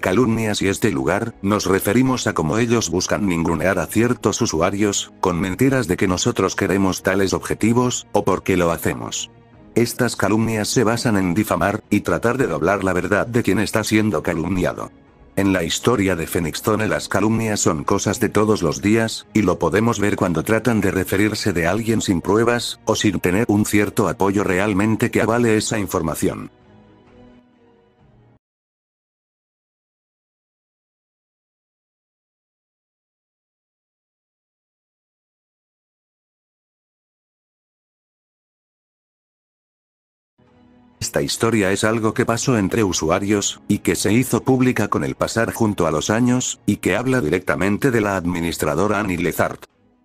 Calumnias y este lugar, nos referimos a cómo ellos buscan ningunear a ciertos usuarios, con mentiras de que nosotros queremos tales objetivos, o por qué lo hacemos. Estas calumnias se basan en difamar, y tratar de doblar la verdad de quien está siendo calumniado. En la historia de Zone las calumnias son cosas de todos los días, y lo podemos ver cuando tratan de referirse de alguien sin pruebas, o sin tener un cierto apoyo realmente que avale esa información. Esta historia es algo que pasó entre usuarios, y que se hizo pública con el pasar junto a los años, y que habla directamente de la administradora Annie Lezard.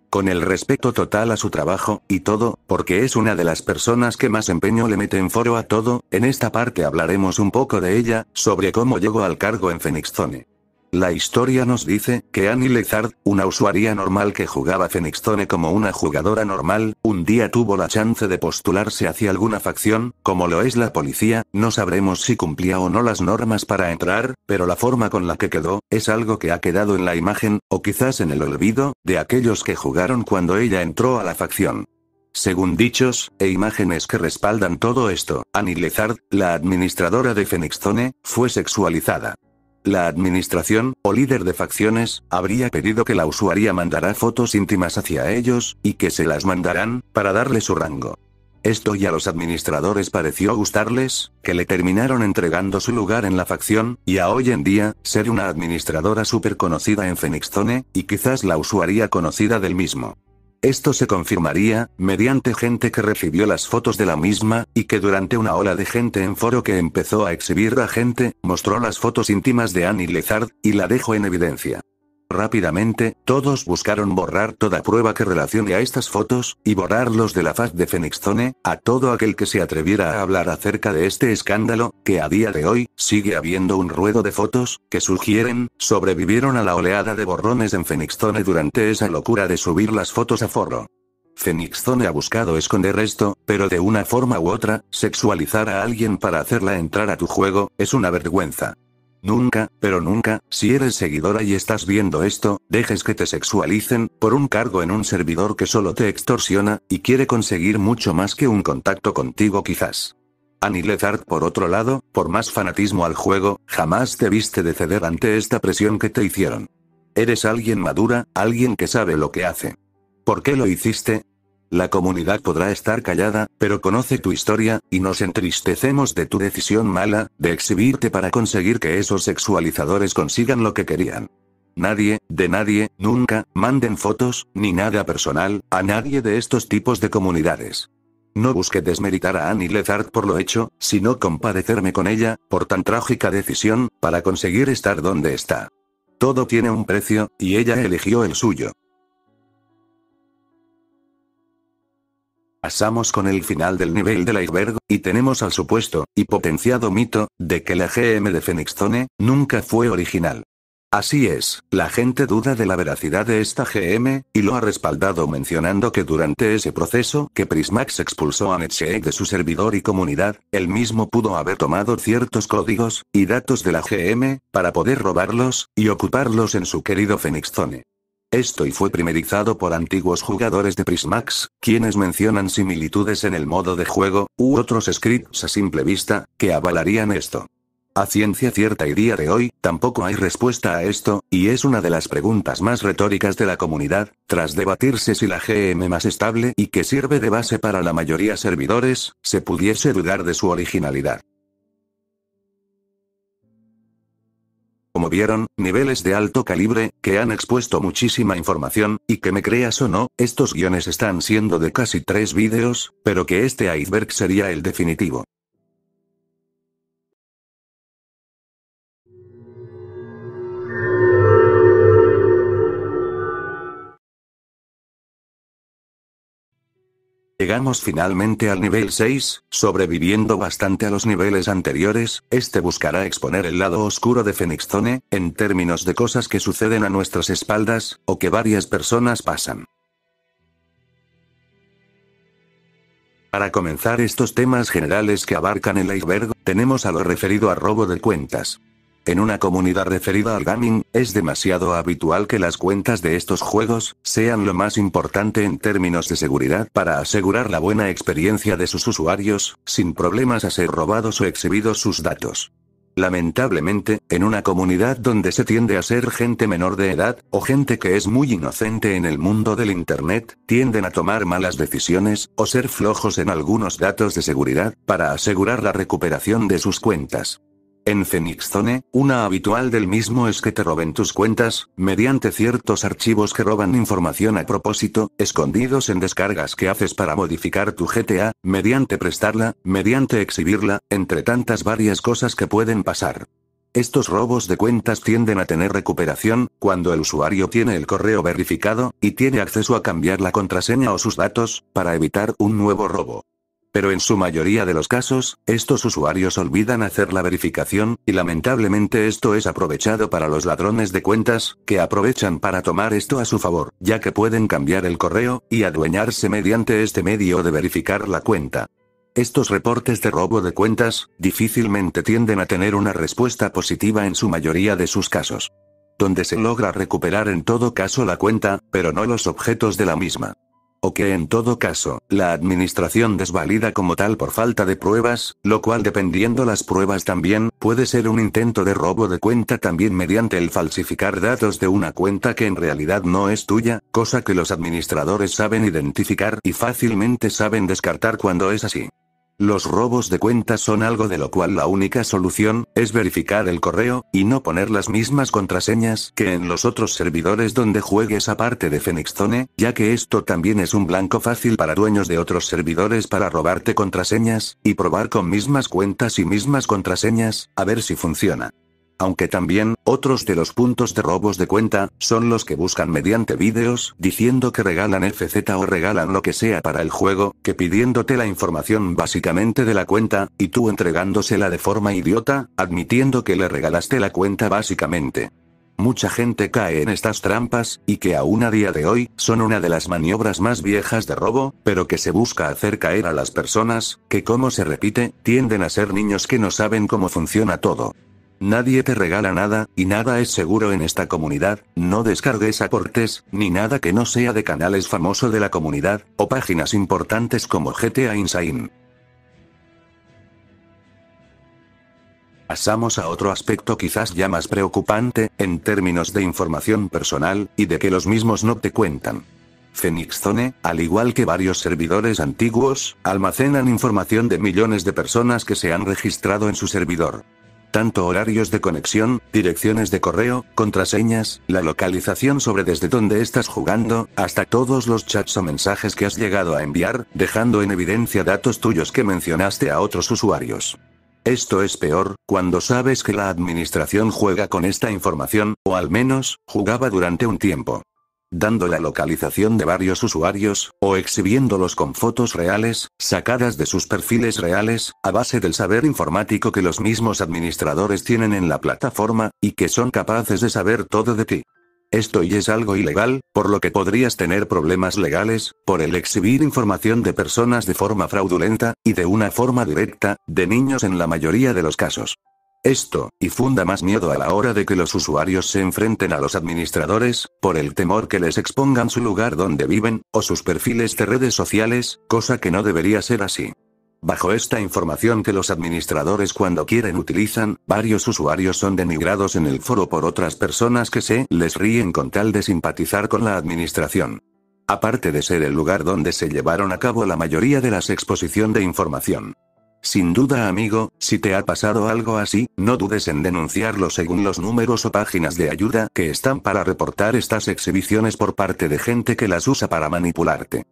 Con el respeto total a su trabajo, y todo, porque es una de las personas que más empeño le mete en foro a todo, en esta parte hablaremos un poco de ella, sobre cómo llegó al cargo en Phoenix Zone. La historia nos dice que Annie Lezard, una usuaria normal que jugaba Fenixzone como una jugadora normal, un día tuvo la chance de postularse hacia alguna facción, como lo es la policía, no sabremos si cumplía o no las normas para entrar, pero la forma con la que quedó, es algo que ha quedado en la imagen, o quizás en el olvido, de aquellos que jugaron cuando ella entró a la facción. Según dichos e imágenes que respaldan todo esto, Annie Lezard, la administradora de Fenixzone, fue sexualizada. La administración, o líder de facciones, habría pedido que la usuaria mandara fotos íntimas hacia ellos, y que se las mandarán, para darle su rango. Esto y a los administradores pareció gustarles, que le terminaron entregando su lugar en la facción, y a hoy en día, ser una administradora súper conocida en Zone, y quizás la usuaria conocida del mismo. Esto se confirmaría, mediante gente que recibió las fotos de la misma, y que durante una ola de gente en foro que empezó a exhibir la gente, mostró las fotos íntimas de Annie Lezard, y la dejó en evidencia. Rápidamente, todos buscaron borrar toda prueba que relacione a estas fotos, y borrarlos de la faz de Zone a todo aquel que se atreviera a hablar acerca de este escándalo, que a día de hoy, sigue habiendo un ruedo de fotos, que sugieren, sobrevivieron a la oleada de borrones en Zone durante esa locura de subir las fotos a forro. Fenixzone ha buscado esconder esto, pero de una forma u otra, sexualizar a alguien para hacerla entrar a tu juego, es una vergüenza. Nunca, pero nunca, si eres seguidora y estás viendo esto, dejes que te sexualicen, por un cargo en un servidor que solo te extorsiona, y quiere conseguir mucho más que un contacto contigo quizás. Annie Lezard por otro lado, por más fanatismo al juego, jamás te viste de ceder ante esta presión que te hicieron. Eres alguien madura, alguien que sabe lo que hace. ¿Por qué lo hiciste? La comunidad podrá estar callada, pero conoce tu historia, y nos entristecemos de tu decisión mala, de exhibirte para conseguir que esos sexualizadores consigan lo que querían. Nadie, de nadie, nunca, manden fotos, ni nada personal, a nadie de estos tipos de comunidades. No busque desmeritar a Annie Lezard por lo hecho, sino compadecerme con ella, por tan trágica decisión, para conseguir estar donde está. Todo tiene un precio, y ella eligió el suyo. Pasamos con el final del nivel del iceberg, y tenemos al supuesto, y potenciado mito, de que la GM de Phoenix Zone, nunca fue original. Así es, la gente duda de la veracidad de esta GM, y lo ha respaldado mencionando que durante ese proceso que Prismax expulsó a NetShake de su servidor y comunidad, él mismo pudo haber tomado ciertos códigos y datos de la GM, para poder robarlos, y ocuparlos en su querido Phoenix Zone. Esto y fue primerizado por antiguos jugadores de Prismax, quienes mencionan similitudes en el modo de juego, u otros scripts a simple vista, que avalarían esto. A ciencia cierta y día de hoy, tampoco hay respuesta a esto, y es una de las preguntas más retóricas de la comunidad, tras debatirse si la GM más estable y que sirve de base para la mayoría servidores, se pudiese dudar de su originalidad. Como vieron, niveles de alto calibre, que han expuesto muchísima información, y que me creas o no, estos guiones están siendo de casi tres vídeos, pero que este iceberg sería el definitivo. Llegamos finalmente al nivel 6, sobreviviendo bastante a los niveles anteriores, este buscará exponer el lado oscuro de Zone, en términos de cosas que suceden a nuestras espaldas, o que varias personas pasan. Para comenzar estos temas generales que abarcan el iceberg, tenemos a lo referido a robo de cuentas. En una comunidad referida al gaming, es demasiado habitual que las cuentas de estos juegos sean lo más importante en términos de seguridad para asegurar la buena experiencia de sus usuarios, sin problemas a ser robados o exhibidos sus datos. Lamentablemente, en una comunidad donde se tiende a ser gente menor de edad, o gente que es muy inocente en el mundo del Internet, tienden a tomar malas decisiones, o ser flojos en algunos datos de seguridad, para asegurar la recuperación de sus cuentas. En Zone, una habitual del mismo es que te roben tus cuentas, mediante ciertos archivos que roban información a propósito, escondidos en descargas que haces para modificar tu GTA, mediante prestarla, mediante exhibirla, entre tantas varias cosas que pueden pasar. Estos robos de cuentas tienden a tener recuperación, cuando el usuario tiene el correo verificado, y tiene acceso a cambiar la contraseña o sus datos, para evitar un nuevo robo. Pero en su mayoría de los casos, estos usuarios olvidan hacer la verificación, y lamentablemente esto es aprovechado para los ladrones de cuentas, que aprovechan para tomar esto a su favor, ya que pueden cambiar el correo, y adueñarse mediante este medio de verificar la cuenta. Estos reportes de robo de cuentas, difícilmente tienden a tener una respuesta positiva en su mayoría de sus casos. Donde se logra recuperar en todo caso la cuenta, pero no los objetos de la misma. O que en todo caso, la administración desvalida como tal por falta de pruebas, lo cual dependiendo las pruebas también, puede ser un intento de robo de cuenta también mediante el falsificar datos de una cuenta que en realidad no es tuya, cosa que los administradores saben identificar y fácilmente saben descartar cuando es así. Los robos de cuentas son algo de lo cual la única solución es verificar el correo, y no poner las mismas contraseñas que en los otros servidores donde juegues aparte de Fenixzone, ya que esto también es un blanco fácil para dueños de otros servidores para robarte contraseñas, y probar con mismas cuentas y mismas contraseñas, a ver si funciona. Aunque también, otros de los puntos de robos de cuenta, son los que buscan mediante vídeos, diciendo que regalan FZ o regalan lo que sea para el juego, que pidiéndote la información básicamente de la cuenta, y tú entregándosela de forma idiota, admitiendo que le regalaste la cuenta básicamente. Mucha gente cae en estas trampas, y que aún a día de hoy, son una de las maniobras más viejas de robo, pero que se busca hacer caer a las personas, que como se repite, tienden a ser niños que no saben cómo funciona todo. Nadie te regala nada, y nada es seguro en esta comunidad, no descargues aportes, ni nada que no sea de canales famosos de la comunidad, o páginas importantes como GTA Insane. Pasamos a otro aspecto quizás ya más preocupante, en términos de información personal, y de que los mismos no te cuentan. Phoenix al igual que varios servidores antiguos, almacenan información de millones de personas que se han registrado en su servidor tanto horarios de conexión, direcciones de correo, contraseñas, la localización sobre desde dónde estás jugando, hasta todos los chats o mensajes que has llegado a enviar, dejando en evidencia datos tuyos que mencionaste a otros usuarios. Esto es peor, cuando sabes que la administración juega con esta información, o al menos, jugaba durante un tiempo dando la localización de varios usuarios, o exhibiéndolos con fotos reales, sacadas de sus perfiles reales, a base del saber informático que los mismos administradores tienen en la plataforma, y que son capaces de saber todo de ti. Esto y es algo ilegal, por lo que podrías tener problemas legales, por el exhibir información de personas de forma fraudulenta, y de una forma directa, de niños en la mayoría de los casos. Esto, y funda más miedo a la hora de que los usuarios se enfrenten a los administradores, por el temor que les expongan su lugar donde viven, o sus perfiles de redes sociales, cosa que no debería ser así. Bajo esta información que los administradores cuando quieren utilizan, varios usuarios son denigrados en el foro por otras personas que se les ríen con tal de simpatizar con la administración. Aparte de ser el lugar donde se llevaron a cabo la mayoría de las exposición de información. Sin duda amigo, si te ha pasado algo así, no dudes en denunciarlo según los números o páginas de ayuda que están para reportar estas exhibiciones por parte de gente que las usa para manipularte.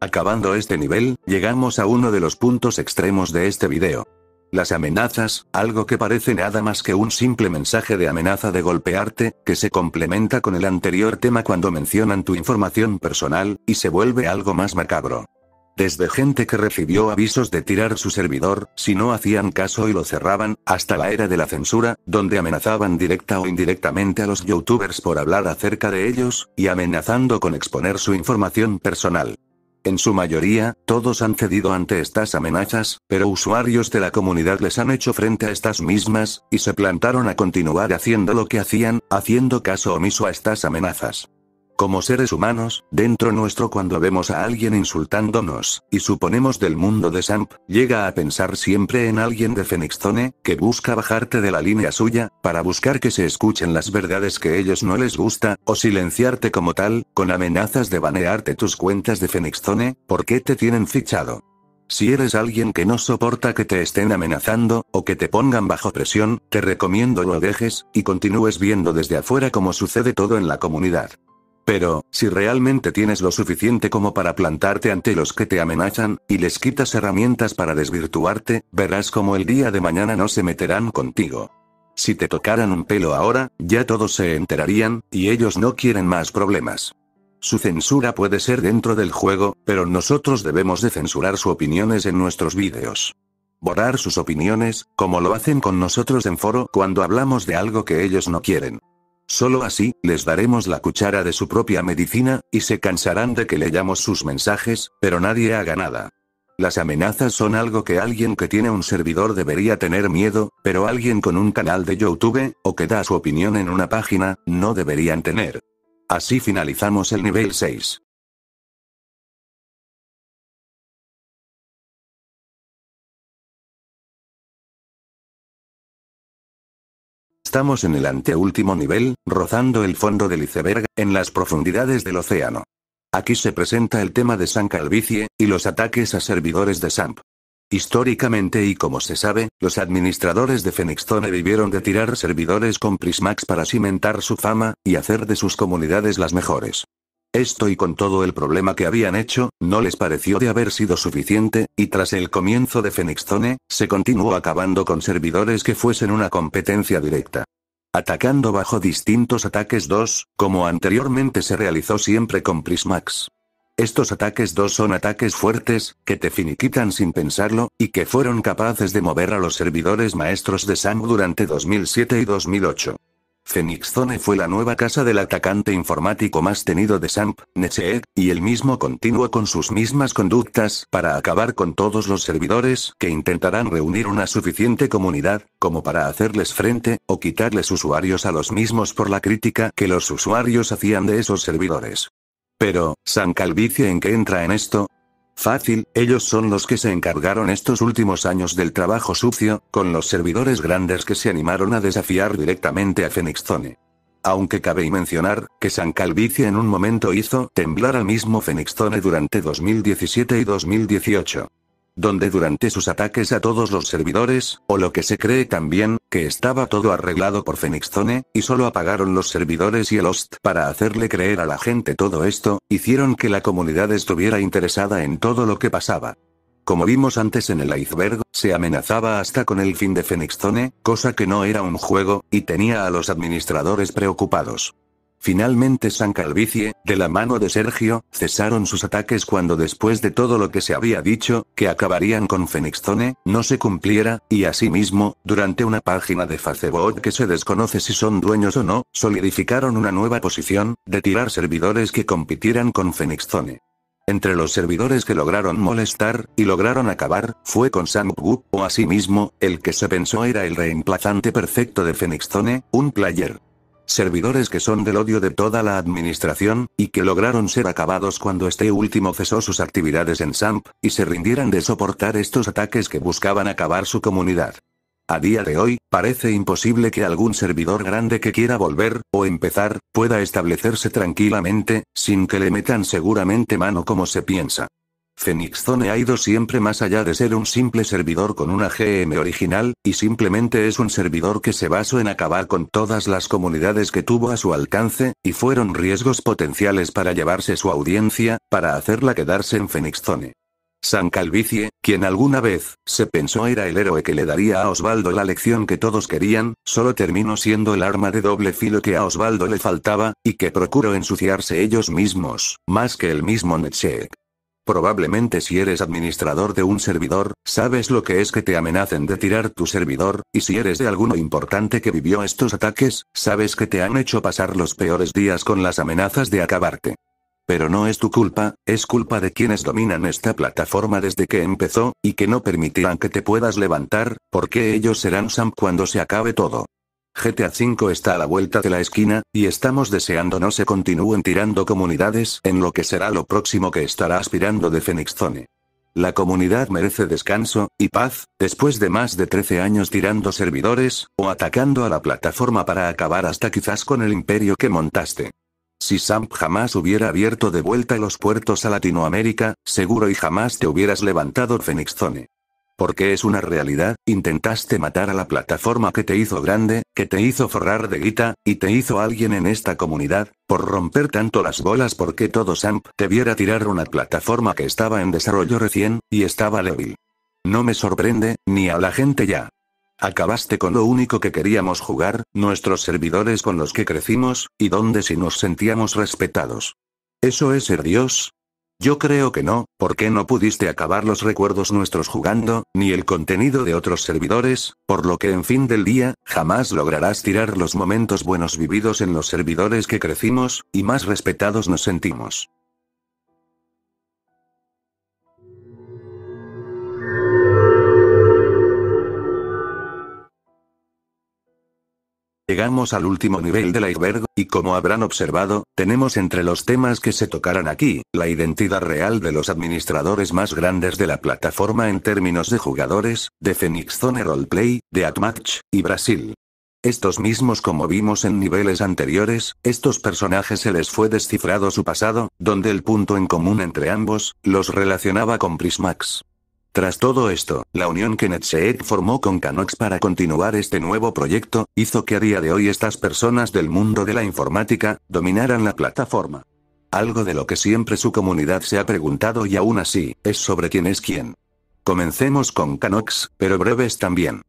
Acabando este nivel, llegamos a uno de los puntos extremos de este video. Las amenazas, algo que parece nada más que un simple mensaje de amenaza de golpearte, que se complementa con el anterior tema cuando mencionan tu información personal, y se vuelve algo más macabro. Desde gente que recibió avisos de tirar su servidor, si no hacían caso y lo cerraban, hasta la era de la censura, donde amenazaban directa o indirectamente a los youtubers por hablar acerca de ellos, y amenazando con exponer su información personal. En su mayoría, todos han cedido ante estas amenazas, pero usuarios de la comunidad les han hecho frente a estas mismas, y se plantaron a continuar haciendo lo que hacían, haciendo caso omiso a estas amenazas. Como seres humanos, dentro nuestro cuando vemos a alguien insultándonos, y suponemos del mundo de Samp, llega a pensar siempre en alguien de Zone, que busca bajarte de la línea suya, para buscar que se escuchen las verdades que ellos no les gusta, o silenciarte como tal, con amenazas de banearte tus cuentas de Fenixzone, porque te tienen fichado. Si eres alguien que no soporta que te estén amenazando, o que te pongan bajo presión, te recomiendo lo dejes, y continúes viendo desde afuera como sucede todo en la comunidad. Pero, si realmente tienes lo suficiente como para plantarte ante los que te amenazan, y les quitas herramientas para desvirtuarte, verás como el día de mañana no se meterán contigo. Si te tocaran un pelo ahora, ya todos se enterarían, y ellos no quieren más problemas. Su censura puede ser dentro del juego, pero nosotros debemos de censurar sus opiniones en nuestros vídeos. Borrar sus opiniones, como lo hacen con nosotros en foro cuando hablamos de algo que ellos no quieren. Solo así, les daremos la cuchara de su propia medicina, y se cansarán de que leyamos sus mensajes, pero nadie haga nada. Las amenazas son algo que alguien que tiene un servidor debería tener miedo, pero alguien con un canal de YouTube, o que da su opinión en una página, no deberían tener. Así finalizamos el nivel 6. Estamos en el anteúltimo nivel, rozando el fondo del iceberg, en las profundidades del océano. Aquí se presenta el tema de San Calvicie, y los ataques a servidores de SAMP. Históricamente y como se sabe, los administradores de Zone vivieron de tirar servidores con Prismax para cimentar su fama, y hacer de sus comunidades las mejores. Esto y con todo el problema que habían hecho, no les pareció de haber sido suficiente, y tras el comienzo de Zone, se continuó acabando con servidores que fuesen una competencia directa. Atacando bajo distintos ataques 2, como anteriormente se realizó siempre con Prismax. Estos ataques 2 son ataques fuertes, que te finiquitan sin pensarlo, y que fueron capaces de mover a los servidores maestros de SAM durante 2007 y 2008. Phoenix Zone fue la nueva casa del atacante informático más tenido de Samp, Neche, y el mismo continuó con sus mismas conductas para acabar con todos los servidores que intentarán reunir una suficiente comunidad, como para hacerles frente, o quitarles usuarios a los mismos por la crítica que los usuarios hacían de esos servidores. Pero, San Calvicio en qué entra en esto, Fácil, ellos son los que se encargaron estos últimos años del trabajo sucio, con los servidores grandes que se animaron a desafiar directamente a Zone. Aunque cabe mencionar, que San Calvicie en un momento hizo temblar al mismo Zone durante 2017 y 2018 donde durante sus ataques a todos los servidores, o lo que se cree también, que estaba todo arreglado por Fenixzone, y solo apagaron los servidores y el host para hacerle creer a la gente todo esto, hicieron que la comunidad estuviera interesada en todo lo que pasaba. Como vimos antes en el iceberg, se amenazaba hasta con el fin de Fenixzone, cosa que no era un juego, y tenía a los administradores preocupados. Finalmente San Calvicie, de la mano de Sergio, cesaron sus ataques cuando después de todo lo que se había dicho, que acabarían con Fenixzone, no se cumpliera, y asimismo, durante una página de Facebook que se desconoce si son dueños o no, solidificaron una nueva posición, de tirar servidores que compitieran con Fenixzone. Entre los servidores que lograron molestar, y lograron acabar, fue con Sam o asimismo, el que se pensó era el reemplazante perfecto de Fenixzone, un player. Servidores que son del odio de toda la administración, y que lograron ser acabados cuando este último cesó sus actividades en SAMP, y se rindieran de soportar estos ataques que buscaban acabar su comunidad. A día de hoy, parece imposible que algún servidor grande que quiera volver, o empezar, pueda establecerse tranquilamente, sin que le metan seguramente mano como se piensa. Phoenix Zone ha ido siempre más allá de ser un simple servidor con una GM original, y simplemente es un servidor que se basó en acabar con todas las comunidades que tuvo a su alcance, y fueron riesgos potenciales para llevarse su audiencia, para hacerla quedarse en Phoenix Zone. San Calvicie, quien alguna vez, se pensó era el héroe que le daría a Osvaldo la lección que todos querían, solo terminó siendo el arma de doble filo que a Osvaldo le faltaba, y que procuró ensuciarse ellos mismos, más que el mismo Netshek. Probablemente si eres administrador de un servidor, sabes lo que es que te amenacen de tirar tu servidor, y si eres de alguno importante que vivió estos ataques, sabes que te han hecho pasar los peores días con las amenazas de acabarte. Pero no es tu culpa, es culpa de quienes dominan esta plataforma desde que empezó, y que no permitirán que te puedas levantar, porque ellos serán Sam cuando se acabe todo. GTA V está a la vuelta de la esquina, y estamos deseando no se continúen tirando comunidades en lo que será lo próximo que estará aspirando de Phoenix Zone. La comunidad merece descanso, y paz, después de más de 13 años tirando servidores, o atacando a la plataforma para acabar hasta quizás con el imperio que montaste. Si Samp jamás hubiera abierto de vuelta los puertos a Latinoamérica, seguro y jamás te hubieras levantado Phoenix Zone. Porque es una realidad, intentaste matar a la plataforma que te hizo grande, que te hizo forrar de guita, y te hizo alguien en esta comunidad, por romper tanto las bolas porque todo Samp te viera tirar una plataforma que estaba en desarrollo recién, y estaba débil. No me sorprende, ni a la gente ya. Acabaste con lo único que queríamos jugar, nuestros servidores con los que crecimos, y donde si nos sentíamos respetados. ¿Eso es ser Dios? Yo creo que no, porque no pudiste acabar los recuerdos nuestros jugando, ni el contenido de otros servidores, por lo que en fin del día, jamás lograrás tirar los momentos buenos vividos en los servidores que crecimos, y más respetados nos sentimos. Llegamos al último nivel del iceberg, y como habrán observado, tenemos entre los temas que se tocarán aquí, la identidad real de los administradores más grandes de la plataforma en términos de jugadores, de Phoenix Zone Roleplay, de Atmatch, y Brasil. Estos mismos como vimos en niveles anteriores, estos personajes se les fue descifrado su pasado, donde el punto en común entre ambos, los relacionaba con Prismax. Tras todo esto, la unión que NETSEC formó con Canox para continuar este nuevo proyecto, hizo que a día de hoy estas personas del mundo de la informática, dominaran la plataforma. Algo de lo que siempre su comunidad se ha preguntado y aún así, es sobre quién es quién. Comencemos con Canox, pero breves también.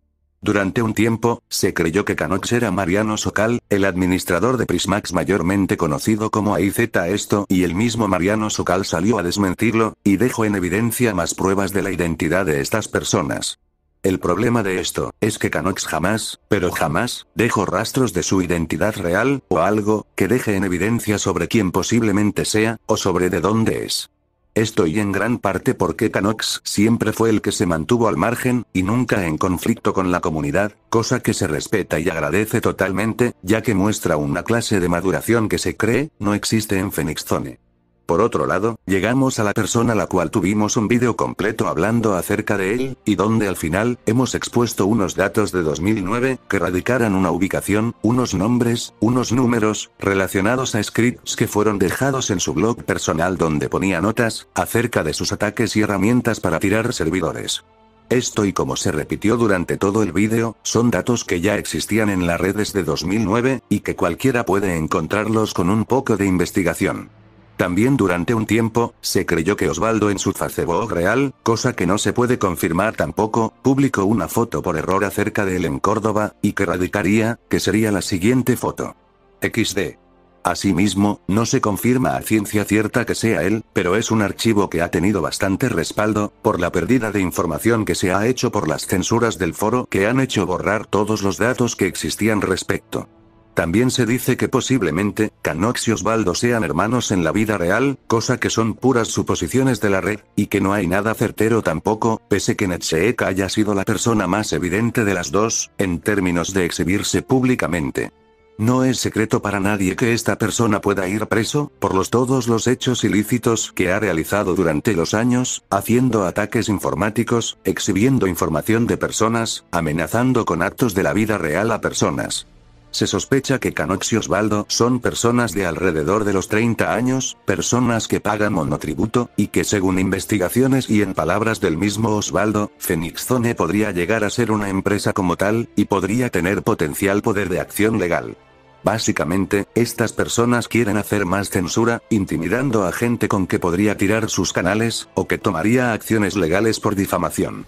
Durante un tiempo, se creyó que Canox era Mariano Socal, el administrador de Prismax mayormente conocido como AIZ esto y el mismo Mariano Socal salió a desmentirlo, y dejó en evidencia más pruebas de la identidad de estas personas. El problema de esto, es que Canox jamás, pero jamás, dejó rastros de su identidad real, o algo, que deje en evidencia sobre quién posiblemente sea, o sobre de dónde es. Esto y en gran parte porque Canox siempre fue el que se mantuvo al margen, y nunca en conflicto con la comunidad, cosa que se respeta y agradece totalmente, ya que muestra una clase de maduración que se cree, no existe en Zone. Por otro lado, llegamos a la persona la cual tuvimos un vídeo completo hablando acerca de él, y donde al final, hemos expuesto unos datos de 2009, que radicaran una ubicación, unos nombres, unos números, relacionados a scripts que fueron dejados en su blog personal donde ponía notas, acerca de sus ataques y herramientas para tirar servidores. Esto y como se repitió durante todo el vídeo, son datos que ya existían en las redes de 2009, y que cualquiera puede encontrarlos con un poco de investigación. También durante un tiempo, se creyó que Osvaldo en su facebook real, cosa que no se puede confirmar tampoco, publicó una foto por error acerca de él en Córdoba, y que radicaría, que sería la siguiente foto. XD. Asimismo, no se confirma a ciencia cierta que sea él, pero es un archivo que ha tenido bastante respaldo, por la pérdida de información que se ha hecho por las censuras del foro que han hecho borrar todos los datos que existían respecto. También se dice que posiblemente, Canox y Osvaldo sean hermanos en la vida real, cosa que son puras suposiciones de la red, y que no hay nada certero tampoco, pese que Netseek haya sido la persona más evidente de las dos, en términos de exhibirse públicamente. No es secreto para nadie que esta persona pueda ir preso, por los todos los hechos ilícitos que ha realizado durante los años, haciendo ataques informáticos, exhibiendo información de personas, amenazando con actos de la vida real a personas. Se sospecha que Canox y Osvaldo son personas de alrededor de los 30 años, personas que pagan monotributo, y que según investigaciones y en palabras del mismo Osvaldo, Fenixzone podría llegar a ser una empresa como tal, y podría tener potencial poder de acción legal. Básicamente, estas personas quieren hacer más censura, intimidando a gente con que podría tirar sus canales, o que tomaría acciones legales por difamación.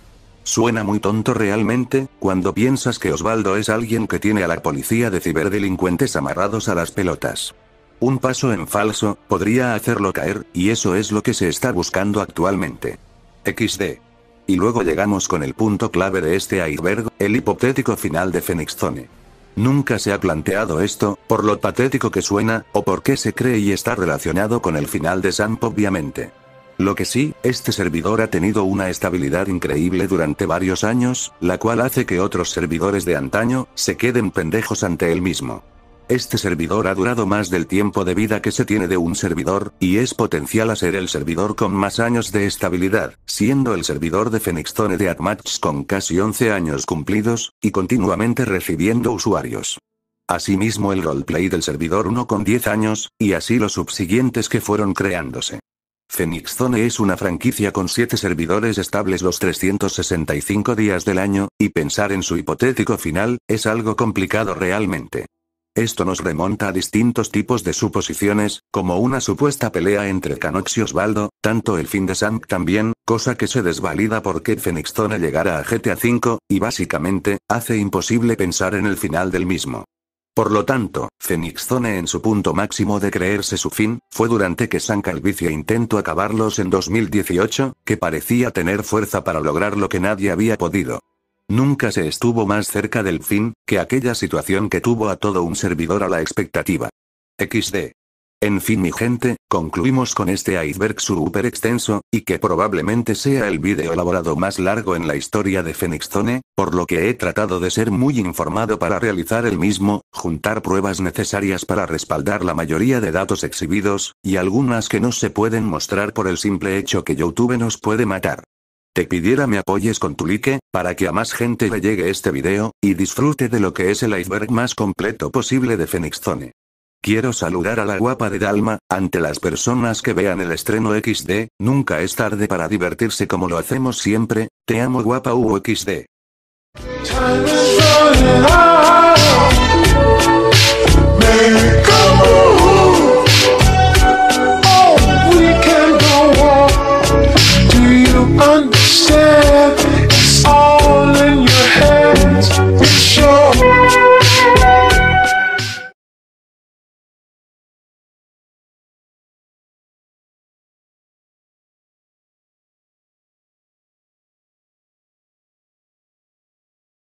Suena muy tonto realmente, cuando piensas que Osvaldo es alguien que tiene a la policía de ciberdelincuentes amarrados a las pelotas. Un paso en falso, podría hacerlo caer, y eso es lo que se está buscando actualmente. XD. Y luego llegamos con el punto clave de este iceberg, el hipotético final de Phoenix Zone. Nunca se ha planteado esto, por lo patético que suena, o por qué se cree y está relacionado con el final de Sam obviamente. Lo que sí, este servidor ha tenido una estabilidad increíble durante varios años, la cual hace que otros servidores de antaño, se queden pendejos ante él mismo. Este servidor ha durado más del tiempo de vida que se tiene de un servidor, y es potencial a ser el servidor con más años de estabilidad, siendo el servidor de Fenixtone de Atmatch con casi 11 años cumplidos, y continuamente recibiendo usuarios. Asimismo el roleplay del servidor 1 con 10 años, y así los subsiguientes que fueron creándose. Phoenix Zone es una franquicia con 7 servidores estables los 365 días del año, y pensar en su hipotético final, es algo complicado realmente. Esto nos remonta a distintos tipos de suposiciones, como una supuesta pelea entre Canox y Osvaldo, tanto el fin de Sam también, cosa que se desvalida porque Phoenix Zone llegará a GTA V, y básicamente, hace imposible pensar en el final del mismo. Por lo tanto, Phoenix Zone en su punto máximo de creerse su fin, fue durante que San Calvicie intentó acabarlos en 2018, que parecía tener fuerza para lograr lo que nadie había podido. Nunca se estuvo más cerca del fin, que aquella situación que tuvo a todo un servidor a la expectativa. XD. En fin mi gente, concluimos con este iceberg super extenso, y que probablemente sea el vídeo elaborado más largo en la historia de Phoenix por lo que he tratado de ser muy informado para realizar el mismo, juntar pruebas necesarias para respaldar la mayoría de datos exhibidos, y algunas que no se pueden mostrar por el simple hecho que YouTube nos puede matar. Te pidiera me apoyes con tu like, para que a más gente le llegue este video, y disfrute de lo que es el iceberg más completo posible de Phoenix Quiero saludar a la guapa de Dalma, ante las personas que vean el estreno XD, nunca es tarde para divertirse como lo hacemos siempre, te amo guapa UXD. Oh,